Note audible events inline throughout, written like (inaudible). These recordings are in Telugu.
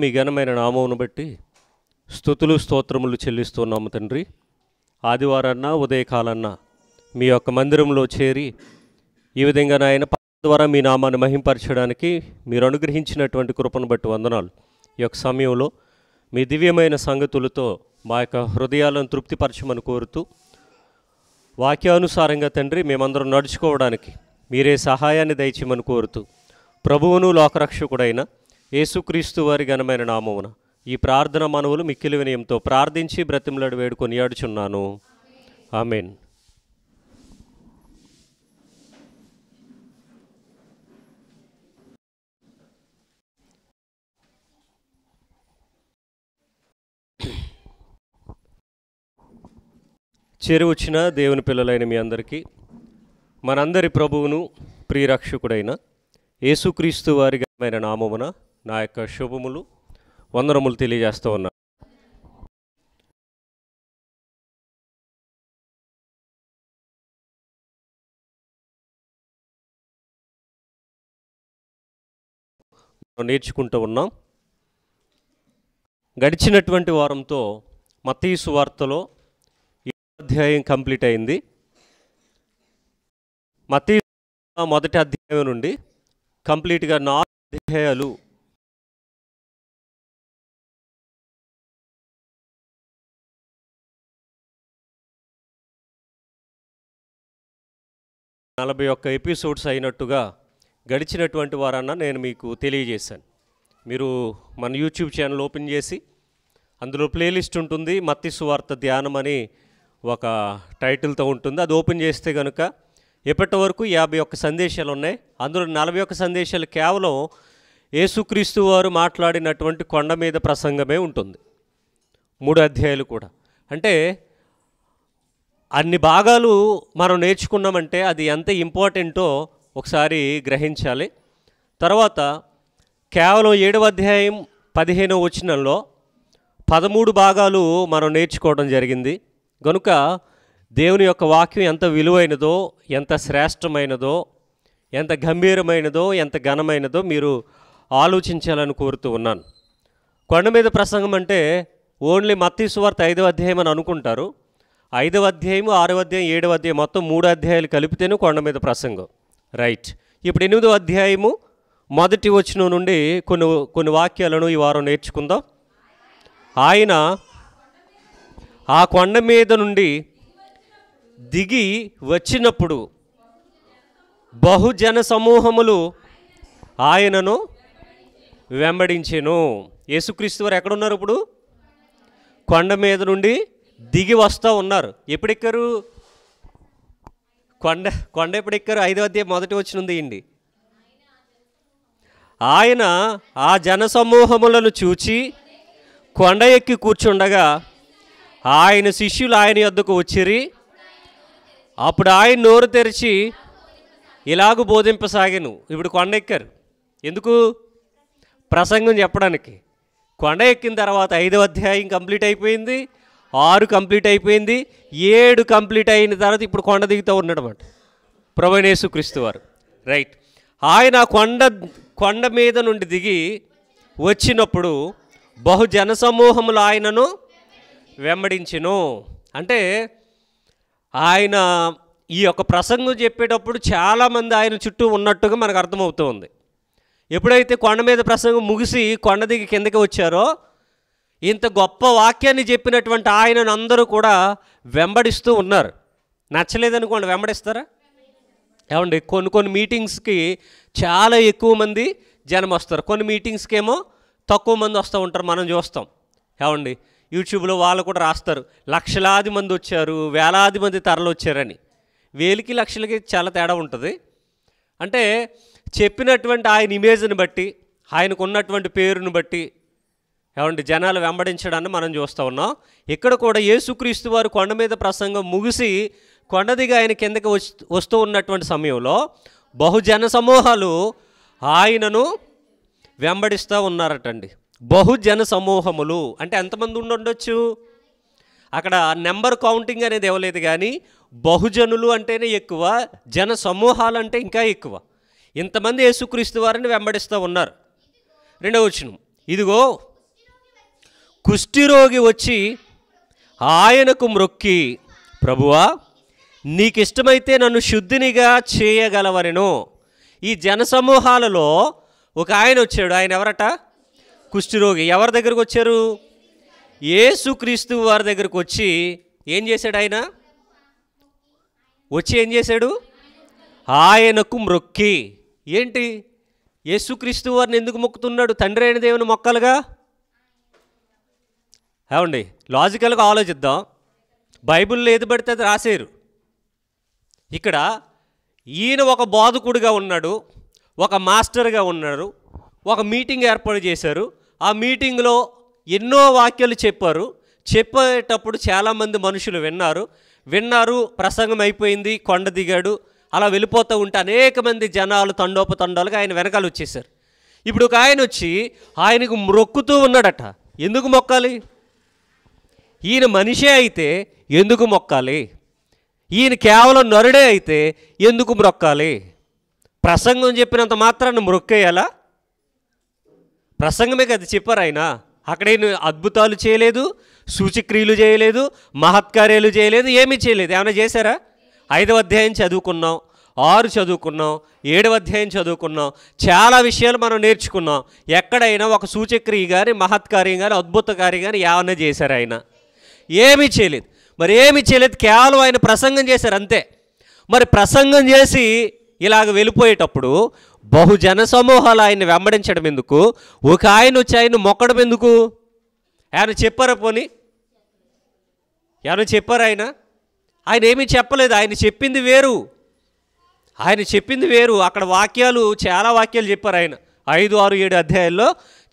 మీ ఘనమైన నామమును బట్టి స్థుతులు స్తోత్రములు చెల్లిస్తున్నాము తండ్రి ఆదివారాన్న ఉదయకాలన్న మీ యొక్క మందిరంలో చేరి ఈ విధంగా నాయన ద్వారా మీ నామాన్ని మహింపరచడానికి మీరు అనుగ్రహించినటువంటి కృపను బట్టి వందనాలు ఈ యొక్క సమయంలో మీ దివ్యమైన సంగతులతో మా యొక్క హృదయాలను తృప్తిపరచమని కోరుతూ వాక్యానుసారంగా తండ్రి మేమందరం నడుచుకోవడానికి మీరే సహాయాన్ని దయచేయమని కోరుతూ ప్రభువును లోకరక్షకుడైన యేసుక్రీస్తు వారి ఘనమైన నామమున ఈ ప్రార్థన మనవులు మిక్కిలి వినయంతో ప్రార్థించి బ్రతిమలాడు వేడు కొనియాడుచున్నాను ఆమెన్ చేరువచ్చిన దేవుని పిల్లలైన మీ అందరికీ మనందరి ప్రభువును ప్రియరక్షకుడైన యేసుక్రీస్తు వారి ఘనమైన నామమున నా యొక్క శుభములు వందనములు తెలియజేస్తూ ఉన్నాను నేర్చుకుంటూ ఉన్నాం గడిచినటువంటి వారంతో మతీసు వార్తలో అధ్యాయం కంప్లీట్ అయింది మతీ మొదటి అధ్యాయం నుండి కంప్లీట్గా నాలుగు అధ్యాయాలు నలభై ఒక్క ఎపిసోడ్స్ అయినట్టుగా గడిచినటువంటి వారన్న నేను మీకు తెలియజేశాను మీరు మన యూట్యూబ్ ఛానల్ ఓపెన్ చేసి అందులో ప్లేలిస్ట్ ఉంటుంది మత్తి సువార్త ధ్యానం అని ఒక టైటిల్తో ఉంటుంది అది ఓపెన్ చేస్తే కనుక ఎప్పటి వరకు యాభై ఒక్క సందేశాలు ఉన్నాయి అందులో నలభై ఒక్క సందేశాలు కేవలం యేసుక్రీస్తు వారు మాట్లాడినటువంటి కొండ మీద ప్రసంగమే ఉంటుంది మూడు అధ్యాయులు కూడా అంటే అన్ని భాగాలు మనం నేర్చుకున్నామంటే అది ఎంత ఇంపార్టెంటో ఒకసారి గ్రహించాలి తర్వాత కేవలం ఏడవ అధ్యాయం పదిహేనవ వచనంలో పదమూడు భాగాలు మనం నేర్చుకోవడం జరిగింది కనుక దేవుని యొక్క వాక్యం ఎంత విలువైనదో ఎంత శ్రేష్టమైనదో ఎంత గంభీరమైనదో ఎంత ఘనమైనదో మీరు ఆలోచించాలని కోరుతూ ఉన్నాను కొండ మీద ప్రసంగం అంటే ఓన్లీ వార్త ఐదవ అధ్యాయం అని అనుకుంటారు ఐదవ అధ్యాయము ఆరవ అధ్యాయం ఏడవ అధ్యాయం మొత్తం మూడు అధ్యాయాలు కలిపితేనే కొండ మీద ప్రసంగం రైట్ ఇప్పుడు ఎనిమిదవ అధ్యాయము మొదటి వచనం నుండి కొన్ని కొన్ని వాక్యాలను ఈ వారం నేర్చుకుందాం ఆయన ఆ కొండ మీద నుండి దిగి వచ్చినప్పుడు బహుజన సమూహములు ఆయనను వెంబడించెను యేసుక్రీస్తు వారు ఎక్కడున్నారు ఇప్పుడు కొండ మీద నుండి దిగి వస్తూ ఉన్నారు ఎప్పుడెక్కరు కొండ కొండ ఎప్పుడెక్కరు ఐదో అధ్యాయం మొదటి వచ్చిన తీయండి ఆయన ఆ జనసమూహములను చూచి కొండ ఎక్కి కూర్చుండగా ఆయన శిష్యులు ఆయన యొద్దకు వచ్చిరి అప్పుడు ఆయన నోరు తెరిచి ఇలాగూ బోధింపసాగాను ఇప్పుడు కొండ ఎక్కారు ఎందుకు ప్రసంగం చెప్పడానికి కొండ ఎక్కిన తర్వాత ఐదో అధ్యాయం కంప్లీట్ అయిపోయింది ఆరు కంప్లీట్ అయిపోయింది ఏడు కంప్లీట్ అయిన తర్వాత ఇప్పుడు కొండ దిగుతూ ఉన్నాడన్నమాట ప్రభునేసు క్రీస్తు వారు రైట్ ఆయన కొండ కొండ మీద నుండి దిగి వచ్చినప్పుడు బహు సమూహములు ఆయనను వెంబడించను అంటే ఆయన ఈ యొక్క ప్రసంగం చెప్పేటప్పుడు చాలామంది ఆయన చుట్టూ ఉన్నట్టుగా మనకు అర్థమవుతుంది ఎప్పుడైతే కొండ మీద ప్రసంగం ముగిసి కొండ దిగి కిందకి వచ్చారో ఇంత గొప్ప వాక్యాన్ని చెప్పినటువంటి ఆయనను అందరూ కూడా వెంబడిస్తూ ఉన్నారు నచ్చలేదనుకోండి వెంబడిస్తారా ఏమండి కొన్ని కొన్ని మీటింగ్స్కి చాలా ఎక్కువ మంది జనం వస్తారు కొన్ని మీటింగ్స్కి ఏమో తక్కువ మంది వస్తూ ఉంటారు మనం చూస్తాం ఏమండి యూట్యూబ్లో వాళ్ళు కూడా రాస్తారు లక్షలాది మంది వచ్చారు వేలాది మంది తరలు వచ్చారని వేలికి లక్షలకి చాలా తేడా ఉంటుంది అంటే చెప్పినటువంటి ఆయన ఇమేజ్ని బట్టి ఆయనకున్నటువంటి పేరును బట్టి ఏమంటే జనాలు వెంబడించడాన్ని మనం చూస్తూ ఉన్నాం ఇక్కడ కూడా యేసుక్రీస్తు వారు కొండ మీద ప్రసంగం ముగిసి కొండదిగా ఆయన కిందకి వస్తూ ఉన్నటువంటి సమయంలో బహుజన సమూహాలు ఆయనను వెంబడిస్తూ ఉన్నారటండి బహుజన సమూహములు అంటే ఎంతమంది ఉండొచ్చు అక్కడ నెంబర్ కౌంటింగ్ అనేది ఇవ్వలేదు కానీ బహుజనులు అంటేనే ఎక్కువ జన సమూహాలు అంటే ఇంకా ఎక్కువ ఇంతమంది యేసుక్రీస్తు వారిని వెంబడిస్తూ ఉన్నారు రెండవ వచ్చినం ఇదిగో కుష్ఠిరోగి వచ్చి ఆయనకు మ్రొక్కి ప్రభువా నీకు ఇష్టమైతే నన్ను శుద్ధినిగా చేయగలవనెను ఈ జనసమూహాలలో ఒక ఆయన వచ్చాడు ఆయన ఎవరట కుష్ఠిరోగి ఎవరి దగ్గరకు వచ్చారు ఏసుక్రీస్తు వారి దగ్గరకు వచ్చి ఏం చేశాడు ఆయన వచ్చి ఏం చేశాడు ఆయనకు మ్రొక్కి ఏంటి యేసుక్రీస్తు వారిని ఎందుకు మొక్కుతున్నాడు తండ్రి అయిన దేవుని మొక్కలుగా ఏమండి లాజికల్గా ఆలోచిద్దాం బైబిల్లో ఏది పడితే అది రాసేరు ఇక్కడ ఈయన ఒక బోధకుడిగా ఉన్నాడు ఒక మాస్టర్గా ఉన్నాడు ఒక మీటింగ్ ఏర్పాటు చేశారు ఆ మీటింగ్లో ఎన్నో వాక్యాలు చెప్పారు చెప్పేటప్పుడు చాలామంది మనుషులు విన్నారు విన్నారు ప్రసంగం అయిపోయింది కొండ దిగాడు అలా వెళ్ళిపోతూ ఉంటే అనేక మంది జనాలు తండోపతండాలుగా ఆయన వెనకాల వచ్చేసారు ఇప్పుడు ఒక ఆయన వచ్చి ఆయనకు మొక్కుతూ ఉన్నాడట ఎందుకు మొక్కాలి ఈయన మనిషే అయితే ఎందుకు మొక్కాలి ఈయన కేవలం నరుడే అయితే ఎందుకు మ్రొక్కాలి ప్రసంగం చెప్పినంత మాత్రాన్ని మ్రొక్కేయాలా ప్రసంగమే కదా చెప్పారు ఆయన అక్కడ అద్భుతాలు చేయలేదు సూచక్రియలు చేయలేదు మహత్కార్యాలు చేయలేదు ఏమీ చేయలేదు ఏమైనా చేశారా ఐదవ అధ్యాయం చదువుకున్నాం ఆరు చదువుకున్నాం ఏడవ అధ్యాయం చదువుకున్నాం చాలా విషయాలు మనం నేర్చుకున్నాం ఎక్కడైనా ఒక సూచక్రియ కానీ మహత్కార్యం గారి అద్భుత కార్యం ఏమైనా చేశారు ఆయన ఏమీ చేయలేదు మరి ఏమీ చేయలేదు కేవలం ఆయన ప్రసంగం చేశారు అంతే మరి ప్రసంగం చేసి ఇలాగ వెళ్ళిపోయేటప్పుడు బహుజన సమూహాలు ఆయన్ని వెంబడించడం ఎందుకు ఒక ఆయన వచ్చి ఆయన మొక్కడం ఎందుకు ఆయన చెప్పారా పోని ఏమైనా చెప్పారా ఆయన ఆయన ఏమీ చెప్పలేదు ఆయన చెప్పింది వేరు ఆయన చెప్పింది వేరు అక్కడ వాక్యాలు చాలా వాక్యాలు చెప్పారు ఆయన ఐదు ఆరు ఏడు అధ్యాయాల్లో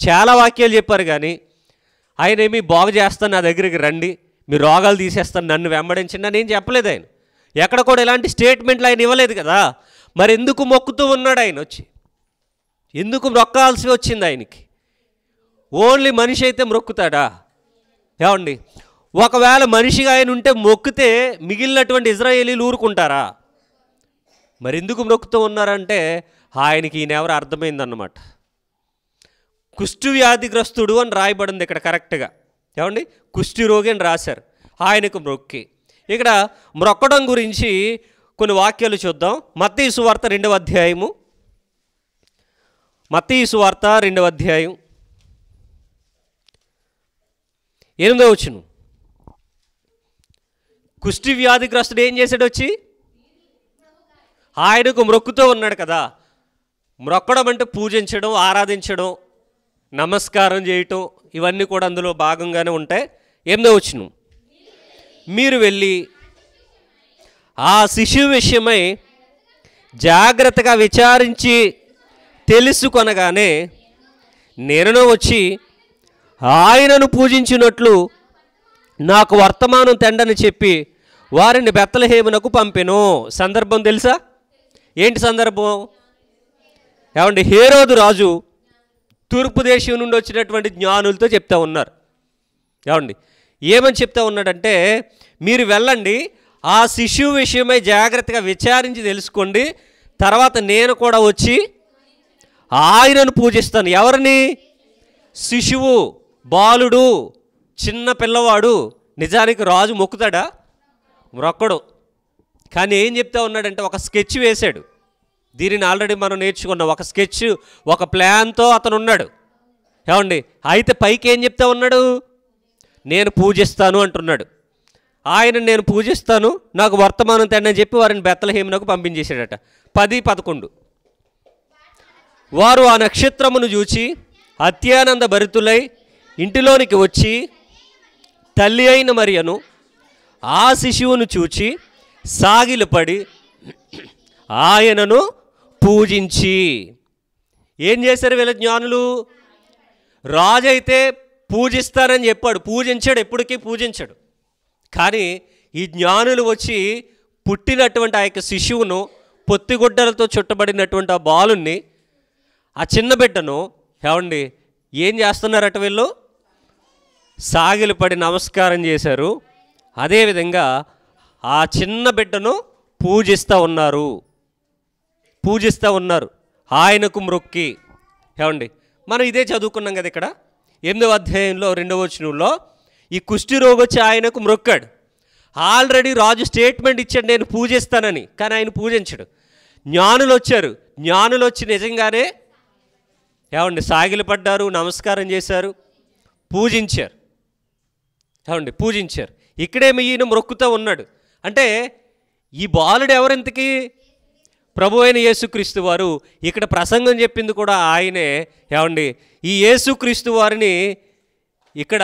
చాలా వాక్యాలు చెప్పారు కానీ ఆయన ఏమి బాగు చేస్తాను నా దగ్గరికి రండి మీ రోగాలు తీసేస్తాను నన్ను వెంబడించండి అని ఏం చెప్పలేదు ఆయన ఎక్కడ కూడా ఇలాంటి స్టేట్మెంట్లు ఆయన ఇవ్వలేదు కదా మరి ఎందుకు మొక్కుతూ ఉన్నాడు ఆయన వచ్చి ఎందుకు మొక్కాల్సి వచ్చింది ఆయనకి ఓన్లీ మనిషి అయితే మొక్కుతాడా ఏమండి ఒకవేళ మనిషిగా ఆయన ఉంటే మొక్కితే మిగిలినటువంటి ఇజ్రాయేలీలు ఊరుకుంటారా మరి ఎందుకు మొక్కుతూ ఉన్నారంటే ఆయనకి ఈయన ఎవరు అర్థమైందన్నమాట వ్యాధిగ్రస్తుడు అని రాయబడింది ఇక్కడ కరెక్ట్గా ఏమండి కుష్ఠిరోగి అని రాశారు ఆయనకు మొక్కి ఇక్కడ మొక్కడం గురించి కొన్ని వాక్యాలు చూద్దాం మత్తీసు సువార్త రెండవ అధ్యాయము మత్తీసు సువార్త రెండవ అధ్యాయం ఎనిమిదో వచ్చును కుష్టి వ్యాధిగ్రస్తుడు ఏం చేశాడు వచ్చి ఆయనకు మ్రొక్కుతో ఉన్నాడు కదా మొక్కడం అంటే పూజించడం ఆరాధించడం నమస్కారం చేయటం ఇవన్నీ కూడా అందులో భాగంగానే ఉంటాయి ఎనిమిదో వచ్చిన మీరు వెళ్ళి ఆ శిశువు విషయమై జాగ్రత్తగా విచారించి తెలుసుకొనగానే నేను వచ్చి ఆయనను పూజించినట్లు నాకు వర్తమానం తెండని చెప్పి వారిని బెత్తలహేమునకు పంపెను సందర్భం తెలుసా ఏంటి సందర్భం ఏమండి హేరోదు రాజు తూర్పు దేశం నుండి వచ్చినటువంటి జ్ఞానులతో చెప్తా ఉన్నారు ఏమండి ఏమని చెప్తా ఉన్నాడంటే మీరు వెళ్ళండి ఆ శిశువు విషయమై జాగ్రత్తగా విచారించి తెలుసుకోండి తర్వాత నేను కూడా వచ్చి ఆయనను పూజిస్తాను ఎవరిని శిశువు బాలుడు చిన్న పిల్లవాడు నిజానికి రాజు మొక్కుతాడా మొక్కడు కానీ ఏం చెప్తా ఉన్నాడంటే ఒక స్కెచ్ వేశాడు దీనిని ఆల్రెడీ మనం నేర్చుకున్నాం ఒక స్కెచ్ ఒక ప్లాన్తో అతను ఉన్నాడు ఏమండి అయితే పైకి ఏం చెప్తా ఉన్నాడు నేను పూజిస్తాను అంటున్నాడు ఆయన నేను పూజిస్తాను నాకు వర్తమానం తేనని చెప్పి వారిని బెత్తలహేమునకు పంపించేశాడట పది పదకొండు వారు ఆ నక్షత్రమును చూచి అత్యానంద భరితులై ఇంటిలోనికి వచ్చి తల్లి అయిన మరియను ఆ శిశువును చూచి సాగిలపడి ఆయనను పూజించి ఏం చేశారు వీళ్ళ జ్ఞానులు రాజు అయితే పూజిస్తారని చెప్పాడు పూజించాడు ఎప్పటికీ పూజించాడు కానీ ఈ జ్ఞానులు వచ్చి పుట్టినటువంటి ఆ యొక్క శిశువును పొత్తిగుడ్డలతో చుట్టబడినటువంటి ఆ బాలుని ఆ చిన్న బిడ్డను ఏమండి ఏం చేస్తున్నారట వీళ్ళు సాగిలు పడి నమస్కారం చేశారు అదేవిధంగా ఆ చిన్న బిడ్డను పూజిస్తూ ఉన్నారు పూజిస్తూ ఉన్నారు ఆయనకు మ్రొక్కి ఏమండి మనం ఇదే చదువుకున్నాం కదా ఇక్కడ ఎనిమిదవ అధ్యాయంలో రెండవ వచనంలో ఈ కుష్టి రోగొచ్చి ఆయనకు మ్రొక్కాడు ఆల్రెడీ రాజు స్టేట్మెంట్ ఇచ్చాడు నేను పూజిస్తానని కానీ ఆయన పూజించడు జ్ఞానులు వచ్చారు జ్ఞానులు వచ్చి నిజంగానే ఏమండి పడ్డారు నమస్కారం చేశారు పూజించారు ఏమండి పూజించారు ఇక్కడే ఈయన మొక్కుతూ ఉన్నాడు అంటే ఈ బాలుడు ఎవరింతకీ ప్రభు అయిన యేసుక్రీస్తు వారు ఇక్కడ ప్రసంగం చెప్పింది కూడా ఆయనే ఏమండి ఈ యేసుక్రీస్తు వారిని ఇక్కడ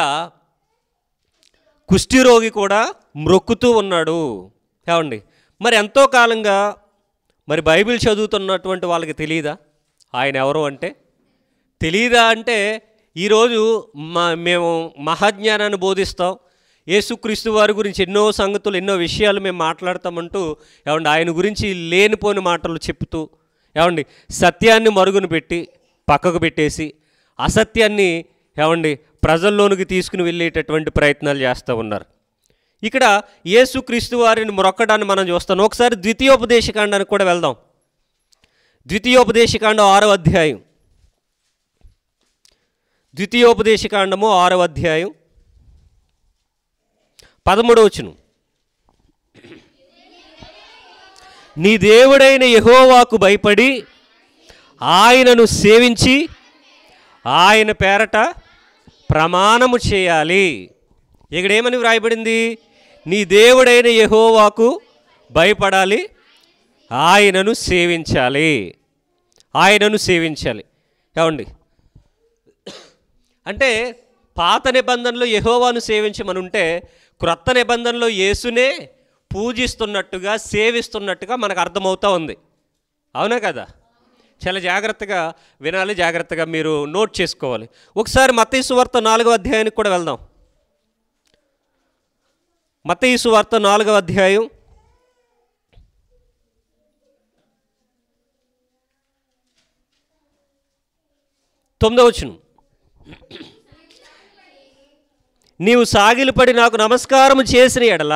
రోగి కూడా మ్రొక్కుతూ ఉన్నాడు ఏమండి మరి ఎంతో కాలంగా మరి బైబిల్ చదువుతున్నటువంటి వాళ్ళకి తెలియదా ఆయన ఎవరు అంటే తెలియదా అంటే ఈరోజు మా మేము మహాజ్ఞానాన్ని బోధిస్తాం యేసుక్రీస్తు వారి గురించి ఎన్నో సంగతులు ఎన్నో విషయాలు మేము మాట్లాడతామంటూ ఏమండి ఆయన గురించి లేనిపోని మాటలు చెప్తూ ఏమండి సత్యాన్ని మరుగున పెట్టి పక్కకు పెట్టేసి అసత్యాన్ని ఏమండి ప్రజల్లోనికి తీసుకుని వెళ్ళేటటువంటి ప్రయత్నాలు చేస్తూ ఉన్నారు ఇక్కడ యేసుక్రీస్తు వారిని మొరక్కడాన్ని మనం చూస్తాం ఒకసారి ద్వితీయోపదేశకాండానికి కూడా వెళ్దాం ద్వితీయోపదేశకాండం ఆరో అధ్యాయం ద్వితీయోపదేశకాండము ఆరో అధ్యాయం పదమూడవచ్చును నీ దేవుడైన యహోవాకు భయపడి ఆయనను సేవించి ఆయన పేరట ప్రమాణము చేయాలి ఇక్కడ ఏమని వ్రాయబడింది నీ దేవుడైన యహోవాకు భయపడాలి ఆయనను సేవించాలి ఆయనను సేవించాలి ఏమండి అంటే పాత నిబంధనలు యహోవాను ఉంటే క్రొత్త నిబంధనలో యేసునే పూజిస్తున్నట్టుగా సేవిస్తున్నట్టుగా మనకు అర్థమవుతూ ఉంది అవునా కదా చాలా జాగ్రత్తగా వినాలి జాగ్రత్తగా మీరు నోట్ చేసుకోవాలి ఒకసారి ఈసు వార్త నాలుగో అధ్యాయానికి కూడా వెళ్దాం ఈసు వార్త నాలుగో అధ్యాయం తొమ్మిదవచనం నీవు సాగిలిపడి నాకు నమస్కారం చేసిన ఎడల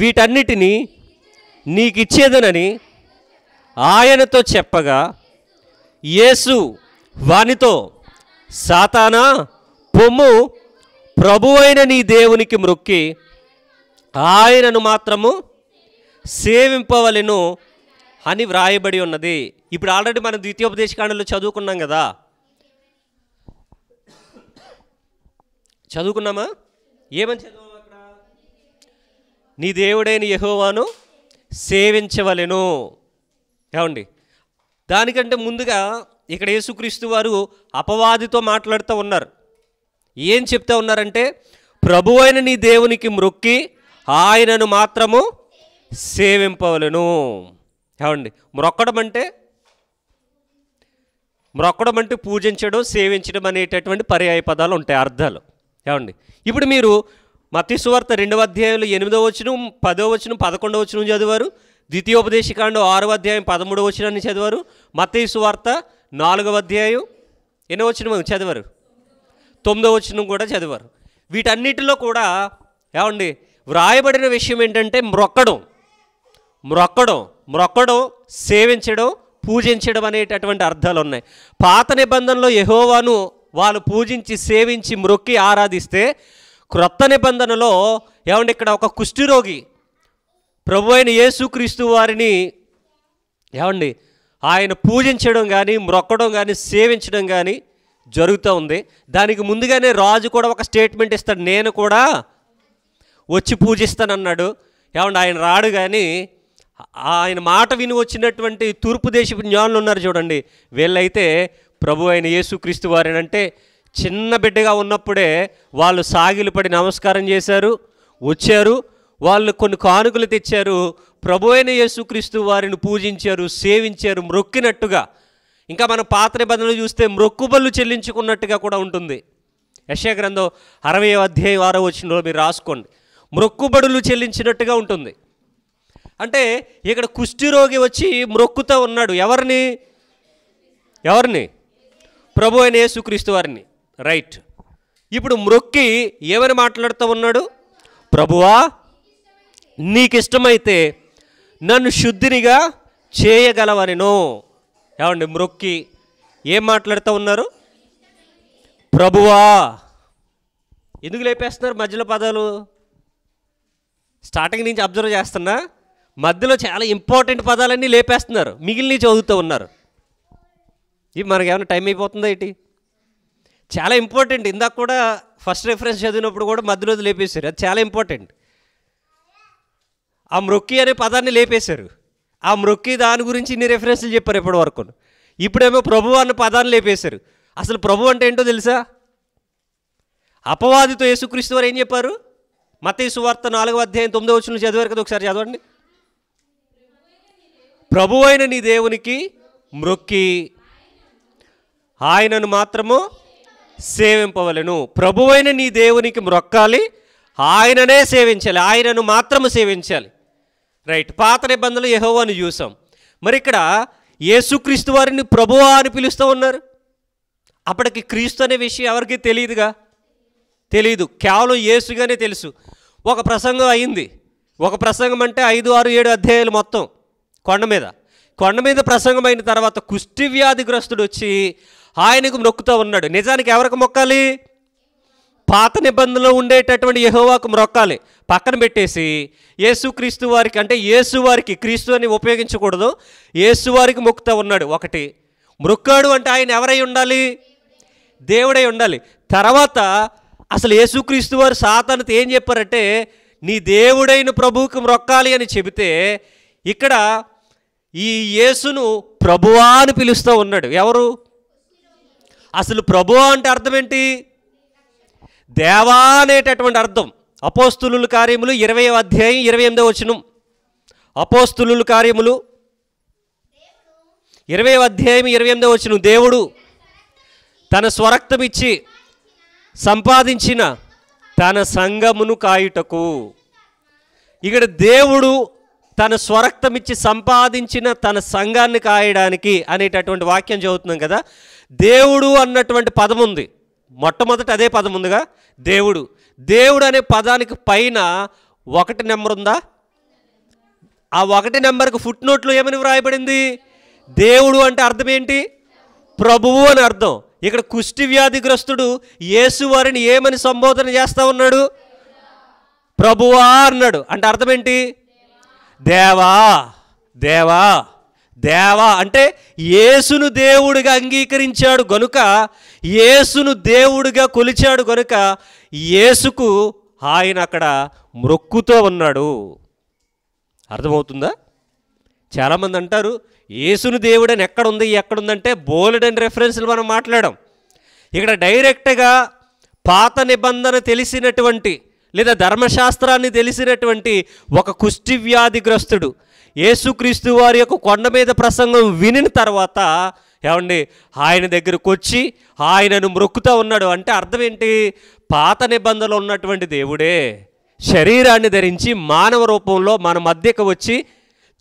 వీటన్నిటినీ ఇచ్చేదనని ఆయనతో చెప్పగా యేసు వానితో సాతానా పొమ్ము ప్రభువైన నీ దేవునికి మ్రొక్కి ఆయనను మాత్రము సేవింపవలను అని వ్రాయబడి ఉన్నది ఇప్పుడు ఆల్రెడీ మనం ద్వితీయోపదేశకాండలో చదువుకున్నాం కదా చదువుకున్నామా ఏమని చదువు నీ దేవుడైన యహోవాను సేవించవలెను ఏమండి దానికంటే ముందుగా ఇక్కడ యేసుక్రీస్తు వారు అపవాదితో మాట్లాడుతూ ఉన్నారు ఏం చెప్తా ఉన్నారంటే ప్రభు అయిన నీ దేవునికి మ్రొక్కి ఆయనను మాత్రము సేవింపవలను ఏమండి మ్రొక్కడం అంటే మ్రొక్కడం అంటే పూజించడం సేవించడం అనేటటువంటి పర్యాయ పదాలు ఉంటాయి అర్థాలు ఏమండి ఇప్పుడు మీరు మత్స్సువార్త రెండవ అధ్యాయంలో ఎనిమిదవ వచనం పదో వచనం పదకొండవ వచనం చదివారు ద్వితీయోపదేశకాండ ఆరవ అధ్యాయం పదమూడవ వచనాన్ని చదివారు మత్స్సువార్త నాలుగవ అధ్యాయం ఎన్నో వచనం చదివారు తొమ్మిదవ వచనం కూడా చదివారు వీటన్నిటిలో కూడా ఏమండి వ్రాయబడిన విషయం ఏంటంటే మ్రొక్కడం మ్రొక్కడం మ్రొక్కడం సేవించడం పూజించడం అనేటటువంటి అర్థాలు ఉన్నాయి పాత నిబంధనలో యహోవాను వాళ్ళు పూజించి సేవించి మ్రొక్కి ఆరాధిస్తే క్రొత్త నిబంధనలో ఏమంటే ఇక్కడ ఒక కుష్ఠిరోగి ప్రభు అయిన యేసుక్రీస్తు వారిని ఏమండి ఆయన పూజించడం కానీ మ్రొక్కడం కానీ సేవించడం కానీ జరుగుతూ ఉంది దానికి ముందుగానే రాజు కూడా ఒక స్టేట్మెంట్ ఇస్తాడు నేను కూడా వచ్చి పూజిస్తానన్నాడు ఏమండి ఆయన రాడు కానీ ఆయన మాట విని వచ్చినటువంటి తూర్పు దేశపు జ్ఞానులు ఉన్నారు చూడండి వీళ్ళైతే ప్రభు అయిన యేసుక్రీస్తు వారేనంటే చిన్న బిడ్డగా ఉన్నప్పుడే వాళ్ళు సాగిలు పడి నమస్కారం చేశారు వచ్చారు వాళ్ళు కొన్ని కానుకలు తెచ్చారు ప్రభు అయిన యేసుక్రీస్తు వారిని పూజించారు సేవించారు మ్రొక్కినట్టుగా ఇంకా మన పాత్ర నిబంధనలు చూస్తే మ్రొక్కుబళ్ళు చెల్లించుకున్నట్టుగా కూడా ఉంటుంది యశా గ్రంథం అరవై అధ్యాయం ఆరో రోజు మీరు రాసుకోండి మ్రొక్కుబడులు చెల్లించినట్టుగా ఉంటుంది అంటే ఇక్కడ కుష్టిరోగి వచ్చి మ్రొక్కుతో ఉన్నాడు ఎవరిని ఎవరిని ప్రభు అయిన యేసుక్రీస్తు వారిని రైట్ ఇప్పుడు మ్రొక్కి ఏమని మాట్లాడుతూ ఉన్నాడు ప్రభువా నీకు ఇష్టమైతే నన్ను శుద్ధినిగా చేయగలవనెను ఏమండి మ్రొక్కి ఏం మాట్లాడుతూ ఉన్నారు ప్రభువా ఎందుకు లేపేస్తున్నారు మధ్యలో పదాలు స్టార్టింగ్ నుంచి అబ్జర్వ్ చేస్తున్నా మధ్యలో చాలా ఇంపార్టెంట్ పదాలన్నీ లేపేస్తున్నారు మిగిలిన చదువుతూ ఉన్నారు ఇవి మనకి ఏమైనా టైం అయిపోతుందా ఏంటి చాలా ఇంపార్టెంట్ ఇందాక కూడా ఫస్ట్ రెఫరెన్స్ చదివినప్పుడు కూడా మధ్యలో లేపేశారు అది చాలా ఇంపార్టెంట్ ఆ మృక్కి అనే పదాన్ని లేపేశారు ఆ మృక్కి దాని గురించి ఇన్ని రెఫరెన్స్లు చెప్పారు ఇప్పటి వరకు ఇప్పుడేమో ప్రభు అన్న పదాన్ని లేపేశారు అసలు ప్రభు అంటే ఏంటో తెలుసా అపవాదితో యేసుక్రీస్తు వారు ఏం చెప్పారు మత సువార్త నాలుగో అధ్యాయం తొమ్మిదో వచ్చిన చదివారు కదా ఒకసారి చదవండి ప్రభు అయిన నీ దేవునికి మృక్కి ఆయనను మాత్రము సేవింపవలను ప్రభువైన నీ దేవునికి మ్రొక్కాలి ఆయననే సేవించాలి ఆయనను మాత్రము సేవించాలి రైట్ పాత నిబంధనలు అని చూసాం మరి ఇక్కడ యేసుక్రీస్తు వారిని ప్రభువా అని పిలుస్తూ ఉన్నారు అప్పటికి క్రీస్తు అనే విషయం ఎవరికి తెలియదుగా తెలియదు కేవలం యేసుగానే తెలుసు ఒక ప్రసంగం అయింది ఒక ప్రసంగం అంటే ఐదు ఆరు ఏడు అధ్యాయాలు మొత్తం కొండ మీద కొండ మీద ప్రసంగం అయిన తర్వాత కుష్టి వ్యాధిగ్రస్తుడు వచ్చి ఆయనకు మొక్కుతూ ఉన్నాడు నిజానికి ఎవరికి మొక్కాలి పాత నిబంధనలో ఉండేటటువంటి యహోవాకు మొక్కాలి పక్కన పెట్టేసి యేసుక్రీస్తు వారికి అంటే యేసు వారికి క్రీస్తు అని ఉపయోగించకూడదు యేసు వారికి మొక్కుతూ ఉన్నాడు ఒకటి మొక్కాడు అంటే ఆయన ఎవరై ఉండాలి దేవుడై ఉండాలి తర్వాత అసలు యేసుక్రీస్తు వారు సాతానతో ఏం చెప్పారంటే నీ దేవుడైన ప్రభువుకి మొక్కాలి అని చెబితే ఇక్కడ ఈ యేసును ప్రభువా అని పిలుస్తూ ఉన్నాడు ఎవరు అసలు ప్రభు అంటే అర్థం ఏంటి దేవా అనేటటువంటి అర్థం అపోస్తులు కార్యములు ఇరవై అధ్యాయం ఇరవై ఎనిమిదో వచ్చినం అపోస్తులు కార్యములు ఇరవై అధ్యాయం ఇరవై ఎనిమిదో వచ్చిన దేవుడు తన స్వరక్తం ఇచ్చి సంపాదించిన తన సంగమును కాయుటకు ఇక్కడ దేవుడు తన స్వరక్తమిచ్చి సంపాదించిన తన సంఘాన్ని కాయడానికి అనేటటువంటి వాక్యం చదువుతున్నాం కదా దేవుడు అన్నటువంటి పదం ఉంది మొట్టమొదట అదే పదం ఉందిగా దేవుడు దేవుడు అనే పదానికి పైన ఒకటి నెంబర్ ఉందా ఆ ఒకటి నెంబర్కి ఫుట్ నోట్లో ఏమని వ్రాయబడింది దేవుడు అంటే అర్థం ఏంటి ప్రభువు అని అర్థం ఇక్కడ కుష్టి వ్యాధిగ్రస్తుడు యేసు వారిని ఏమని సంబోధన చేస్తా ఉన్నాడు ప్రభువా అన్నాడు అంటే అర్థం ఏంటి దేవా దేవా దేవా అంటే యేసును దేవుడిగా అంగీకరించాడు గనుక యేసును దేవుడిగా కొలిచాడు గనుక యేసుకు ఆయన అక్కడ మ్రొక్కుతో ఉన్నాడు అర్థమవుతుందా చాలామంది అంటారు యేసును దేవుడని ఎక్కడుంది ఎక్కడుందంటే బోలెడ్ అని రెఫరెన్స్లు మనం మాట్లాడాం ఇక్కడ డైరెక్ట్గా పాత నిబంధన తెలిసినటువంటి లేదా ధర్మశాస్త్రాన్ని తెలిసినటువంటి ఒక కుష్టి వ్యాధిగ్రస్తుడు యేసుక్రీస్తు వారి యొక్క కొండ మీద ప్రసంగం వినిన తర్వాత ఏమండి ఆయన దగ్గరకు వచ్చి ఆయనను మొక్కుతూ ఉన్నాడు అంటే అర్థం ఏంటి పాత నిబంధనలు ఉన్నటువంటి దేవుడే శరీరాన్ని ధరించి మానవ రూపంలో మన మధ్యకు వచ్చి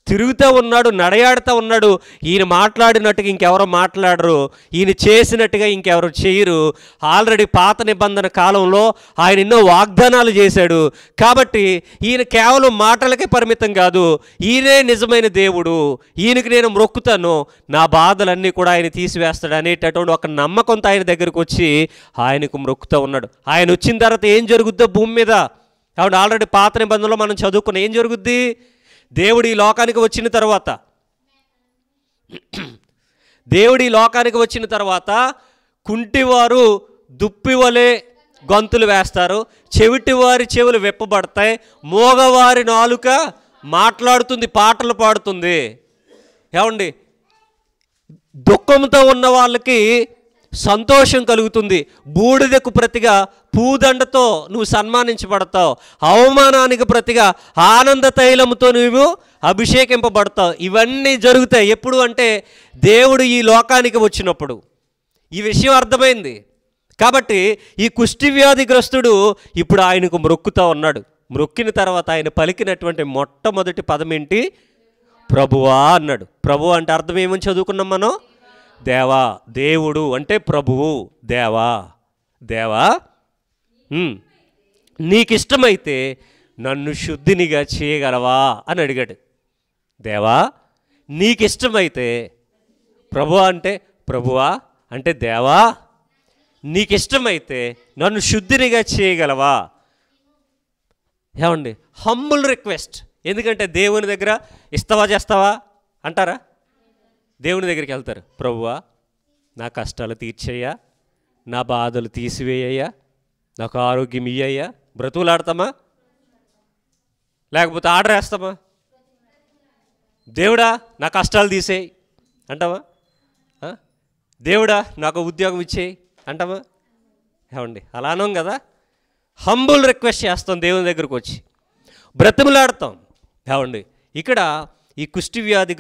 తిరుగుతూ ఉన్నాడు నడయాడుతూ ఉన్నాడు ఈయన మాట్లాడినట్టుగా ఇంకెవరో మాట్లాడరు ఈయన చేసినట్టుగా ఇంకెవరు చేయరు ఆల్రెడీ పాత నిబంధన కాలంలో ఆయన ఎన్నో వాగ్దానాలు చేశాడు కాబట్టి ఈయన కేవలం మాటలకే పరిమితం కాదు ఈయనే నిజమైన దేవుడు ఈయనకి నేను మొక్కుతాను నా బాధలన్నీ కూడా ఆయన తీసివేస్తాడు అనేటటువంటి ఒక నమ్మకంతో ఆయన దగ్గరకు వచ్చి ఆయనకు మొక్కుతూ ఉన్నాడు ఆయన వచ్చిన తర్వాత ఏం జరుగుద్దో భూమి మీద కాబట్టి ఆల్రెడీ పాత నిబంధనలో మనం చదువుకున్న ఏం జరుగుద్ది దేవుడు ఈ లోకానికి వచ్చిన తర్వాత దేవుడి లోకానికి వచ్చిన తర్వాత కుంటివారు దుప్పి వలె గొంతులు వేస్తారు చెవిటి వారి చెవులు విప్పబడతాయి మోగవారి నాలుక మాట్లాడుతుంది పాటలు పాడుతుంది ఏమండి దుఃఖంతో ఉన్న వాళ్ళకి సంతోషం కలుగుతుంది బూడిదకు ప్రతిగా పూదండతో నువ్వు సన్మానించబడతావు అవమానానికి ప్రతిగా ఆనంద తైలముతో నువ్వు అభిషేకింపబడతావు ఇవన్నీ జరుగుతాయి ఎప్పుడు అంటే దేవుడు ఈ లోకానికి వచ్చినప్పుడు ఈ విషయం అర్థమైంది కాబట్టి ఈ కుష్టివ్యాధిగ్రస్తుడు ఇప్పుడు ఆయనకు మొక్కుతూ ఉన్నాడు మొక్కిన తర్వాత ఆయన పలికినటువంటి మొట్టమొదటి పదం ఏంటి ప్రభువా అన్నాడు ప్రభు అంటే అర్థం ఏమని చదువుకున్నాం మనం దేవా దేవుడు అంటే ప్రభువు దేవా దేవా నీకిష్టమైతే నన్ను శుద్ధినిగా చేయగలవా అని అడిగాడు దేవా నీకిష్టమైతే ప్రభు అంటే ప్రభువా అంటే దేవా నీకిష్టమైతే నన్ను శుద్ధినిగా చేయగలవా ఏమండి హంబుల్ రిక్వెస్ట్ ఎందుకంటే దేవుని దగ్గర ఇస్తావా చేస్తావా అంటారా దేవుని దగ్గరికి వెళ్తారు ప్రభువా నా కష్టాలు తీర్చేయ్యా నా బాధలు తీసివేయ్యా నాకు ఆరోగ్యం ఇయ్యయ్యా బ్రతువులాడతామా లేకపోతే ఆర్డర్ వేస్తామా దేవుడా నా కష్టాలు తీసేయి అంటావా దేవుడా నాకు ఉద్యోగం ఇచ్చేయి అంటామా ఏమండి అలానం కదా హంబుల్ రిక్వెస్ట్ చేస్తాం దేవుని దగ్గరకు వచ్చి ఆడతాం ఏమండి ఇక్కడ ఈ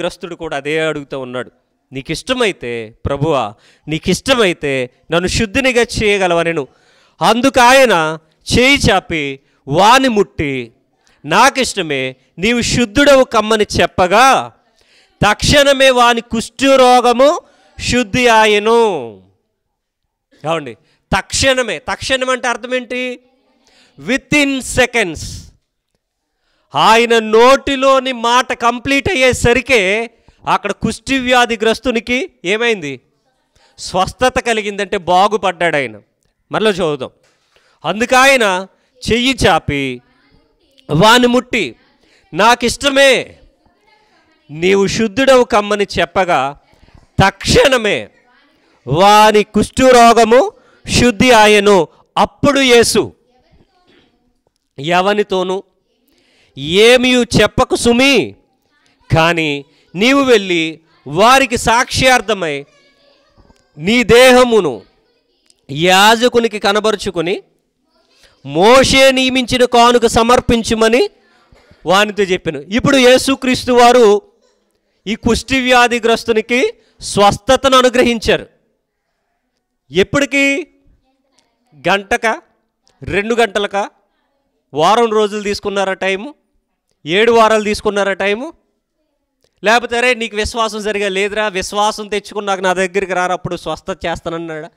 గ్రస్తుడు కూడా అదే అడుగుతూ ఉన్నాడు నీకు ఇష్టమైతే ప్రభువా నీకు ఇష్టమైతే నన్ను శుద్ధినిగా చేయగలవా అందుకు ఆయన చేయి చాపి వాని ముట్టి నాకిష్టమే నీవు శుద్ధుడవు కమ్మని చెప్పగా తక్షణమే వాని రోగము శుద్ధి ఆయను కావండి తక్షణమే తక్షణం అంటే అర్థం ఏంటి విత్ ఇన్ సెకండ్స్ ఆయన నోటిలోని మాట కంప్లీట్ అయ్యేసరికే అక్కడ కుష్టి వ్యాధిగ్రస్తునికి ఏమైంది స్వస్థత కలిగిందంటే బాగుపడ్డాడు ఆయన మరలా చదువుదాం అందుకే ఆయన చెయ్యి చాపి వాని ముట్టి నాకిష్టమే నీవు శుద్ధుడవు కమ్మని చెప్పగా తక్షణమే వాని రోగము శుద్ధి ఆయను అప్పుడు యేసు ఎవనితోనూ ఏమీ చెప్పకు సుమి కానీ నీవు వెళ్ళి వారికి సాక్ష్యార్థమై నీ దేహమును యాజకునికి కనబరుచుకొని మోషే నియమించిన కానుక సమర్పించమని వానితో చెప్పాను ఇప్పుడు యేసుక్రీస్తు వారు ఈ కుష్టి వ్యాధిగ్రస్తునికి స్వస్థతను అనుగ్రహించారు ఎప్పటికీ గంటక రెండు గంటలక వారం రోజులు తీసుకున్నారా టైము ఏడు వారాలు తీసుకున్నారా టైము లేకపోతే అరే నీకు విశ్వాసం సరిగా లేదురా విశ్వాసం తెచ్చుకున్నాక నా దగ్గరికి రారప్పుడు స్వస్థత చేస్తానన్నాడా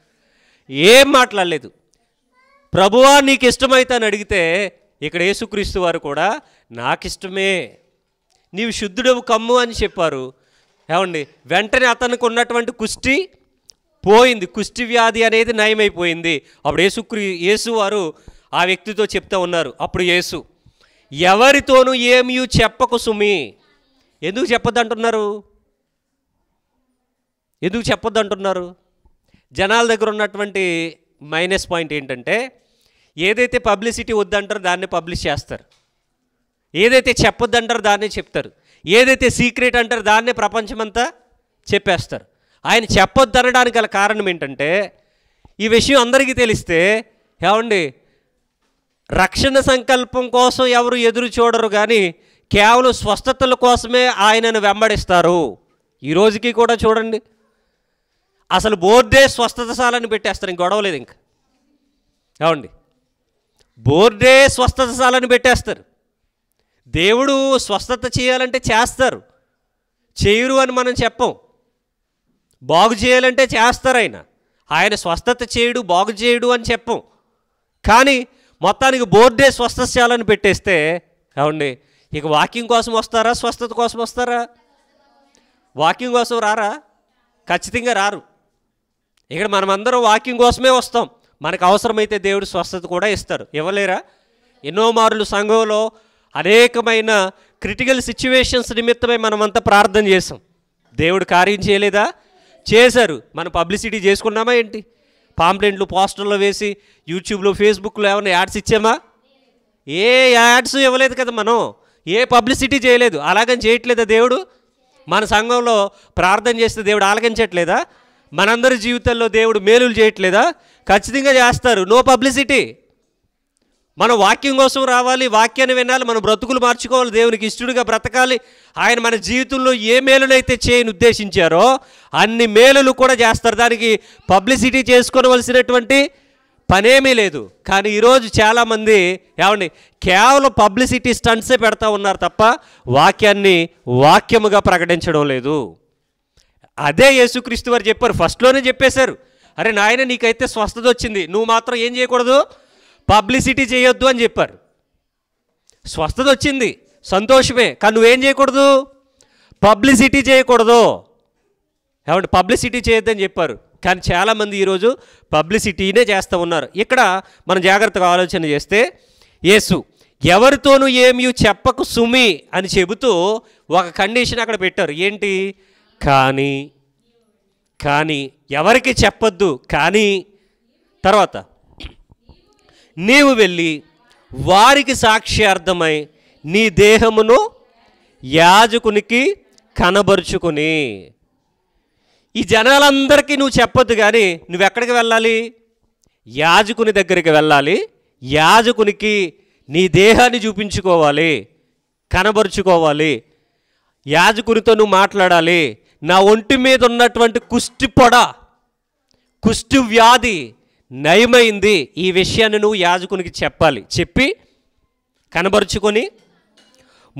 ఏం మాట్లాడలేదు ప్రభువా నీకు ఇష్టమైతే అని అడిగితే ఇక్కడ యేసుక్రీస్తు వారు కూడా నాకిష్టమే నీవు శుద్ధుడవు కమ్ము అని చెప్పారు ఏమండి వెంటనే అతనికి ఉన్నటువంటి కుష్టి పోయింది కుష్టి వ్యాధి అనేది నయమైపోయింది అప్పుడు యేసుక్రీ యేసు వారు ఆ వ్యక్తితో చెప్తా ఉన్నారు అప్పుడు యేసు ఎవరితోనూ ఏమీ చెప్పకు సుమి ఎందుకు చెప్పొద్దంటున్నారు ఎందుకు చెప్పొద్దంటున్నారు జనాల దగ్గర ఉన్నటువంటి మైనస్ పాయింట్ ఏంటంటే ఏదైతే పబ్లిసిటీ వద్దంటారో దాన్ని పబ్లిష్ చేస్తారు ఏదైతే చెప్పొద్దంటారో దాన్నే చెప్తారు ఏదైతే సీక్రెట్ అంటారో దాన్నే ప్రపంచమంతా చెప్పేస్తారు ఆయన చెప్పొద్దనడానికి గల కారణం ఏంటంటే ఈ విషయం అందరికీ తెలిస్తే ఏమండి రక్షణ సంకల్పం కోసం ఎవరు ఎదురు చూడరు కానీ కేవలం స్వస్థతల కోసమే ఆయనను వెంబడిస్తారు ఈ రోజుకి కూడా చూడండి అసలు బోర్డే స్వస్థతశాలని పెట్టేస్తారు ఇంక గొడవలేదు ఇంక ఏమండి బోర్డే స్వస్థతశాలని పెట్టేస్తారు దేవుడు స్వస్థత చేయాలంటే చేస్తారు చేయరు అని మనం చెప్పం బాగు చేయాలంటే చేస్తారు ఆయన ఆయన స్వస్థత చేయడు బాగు చేయడు అని చెప్పం కానీ మొత్తానికి బోర్డే చేయాలని పెట్టేస్తే కావండి ఇక వాకింగ్ కోసం వస్తారా స్వస్థత కోసం వస్తారా వాకింగ్ కోసం రారా ఖచ్చితంగా రారు ఇక్కడ మనమందరం వాకింగ్ కోసమే వస్తాం మనకు అవసరమైతే దేవుడు స్వస్థత కూడా ఇస్తారు ఇవ్వలేరా ఎన్నో మారులు సంఘంలో అనేకమైన క్రిటికల్ సిచ్యువేషన్స్ నిమిత్తమై మనమంతా ప్రార్థన చేసాం దేవుడు కార్యం చేయలేదా చేశారు మనం పబ్లిసిటీ చేసుకున్నామా ఏంటి పాంప్లెంట్లు పోస్టర్లు వేసి యూట్యూబ్లో ఫేస్బుక్లో ఏమైనా యాడ్స్ ఇచ్చామా ఏ యాడ్స్ ఇవ్వలేదు కదా మనం ఏ పబ్లిసిటీ చేయలేదు అలాగని చేయట్లేదా దేవుడు మన సంఘంలో ప్రార్థన చేస్తే దేవుడు ఆలకించట్లేదా మనందరి జీవితంలో దేవుడు మేలులు చేయట్లేదా ఖచ్చితంగా చేస్తారు నో పబ్లిసిటీ మన వాక్యం కోసం రావాలి వాక్యాన్ని వినాలి మన బ్రతుకులు మార్చుకోవాలి దేవునికి ఇష్టడుగా బ్రతకాలి ఆయన మన జీవితంలో ఏ మేలునైతే చేయని ఉద్దేశించారో అన్ని మేలులు కూడా చేస్తారు దానికి పబ్లిసిటీ చేసుకోవలసినటువంటి పనేమీ లేదు కానీ ఈరోజు చాలామంది ఏమండి కేవలం పబ్లిసిటీ స్టంట్సే పెడతా ఉన్నారు తప్ప వాక్యాన్ని వాక్యముగా ప్రకటించడం లేదు అదే యేసుక్రీస్తు వారు చెప్పారు ఫస్ట్లోనే చెప్పేశారు అరే నాయన నీకైతే స్వస్థత వచ్చింది నువ్వు మాత్రం ఏం చేయకూడదు పబ్లిసిటీ చేయొద్దు అని చెప్పారు స్వస్థత వచ్చింది సంతోషమే కానీ నువ్వేం చేయకూడదు పబ్లిసిటీ చేయకూడదు ఏమంటే పబ్లిసిటీ చేయొద్దని చెప్పారు కానీ చాలామంది ఈరోజు పబ్లిసిటీనే చేస్తూ ఉన్నారు ఇక్కడ మనం జాగ్రత్తగా ఆలోచన చేస్తే యేసు ఎవరితోనూ ఏమీ చెప్పకు సుమి అని చెబుతూ ఒక కండిషన్ అక్కడ పెట్టారు ఏంటి కానీ కానీ ఎవరికి చెప్పొద్దు కానీ తర్వాత నీవు వెళ్ళి వారికి సాక్ష్యార్థమై నీ దేహమును యాజకునికి కనబరుచుకుని ఈ జనాలందరికీ నువ్వు చెప్పొద్దు కానీ నువ్వెక్కడికి వెళ్ళాలి యాజకుని దగ్గరికి వెళ్ళాలి యాజకునికి నీ దేహాన్ని చూపించుకోవాలి కనబరుచుకోవాలి యాజకునితో నువ్వు మాట్లాడాలి నా ఒంటి మీద ఉన్నటువంటి కుష్టి పొడ కుష్టి వ్యాధి నయమైంది ఈ విషయాన్ని నువ్వు యాజకునికి చెప్పాలి చెప్పి కనబరుచుకొని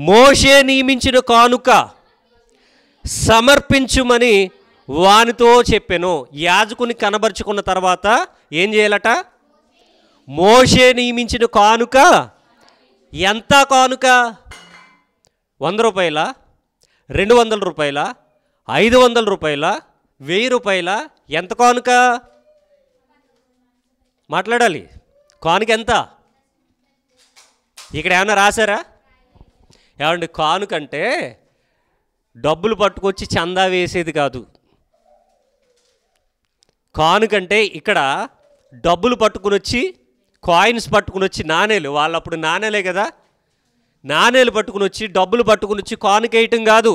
మోషే నియమించిన కానుక సమర్పించుమని వానితో చెప్పాను యాజకుని కనబరుచుకున్న తర్వాత ఏం చేయాలట మోషే నియమించిన కానుక ఎంత కానుక వంద రూపాయల రెండు వందల రూపాయల ఐదు వందల రూపాయల వెయ్యి రూపాయల ఎంత కానుక మాట్లాడాలి కానుక ఎంత ఇక్కడ ఏమైనా రాశారా ఏమండి కానుకంటే డబ్బులు పట్టుకొచ్చి చందా వేసేది కాదు కానుకంటే ఇక్కడ డబ్బులు పట్టుకుని వచ్చి కాయిన్స్ పట్టుకుని వచ్చి నాణేలు వాళ్ళప్పుడు నాణేలే కదా నాణేలు పట్టుకుని వచ్చి డబ్బులు పట్టుకుని వచ్చి కానుక వేయటం కాదు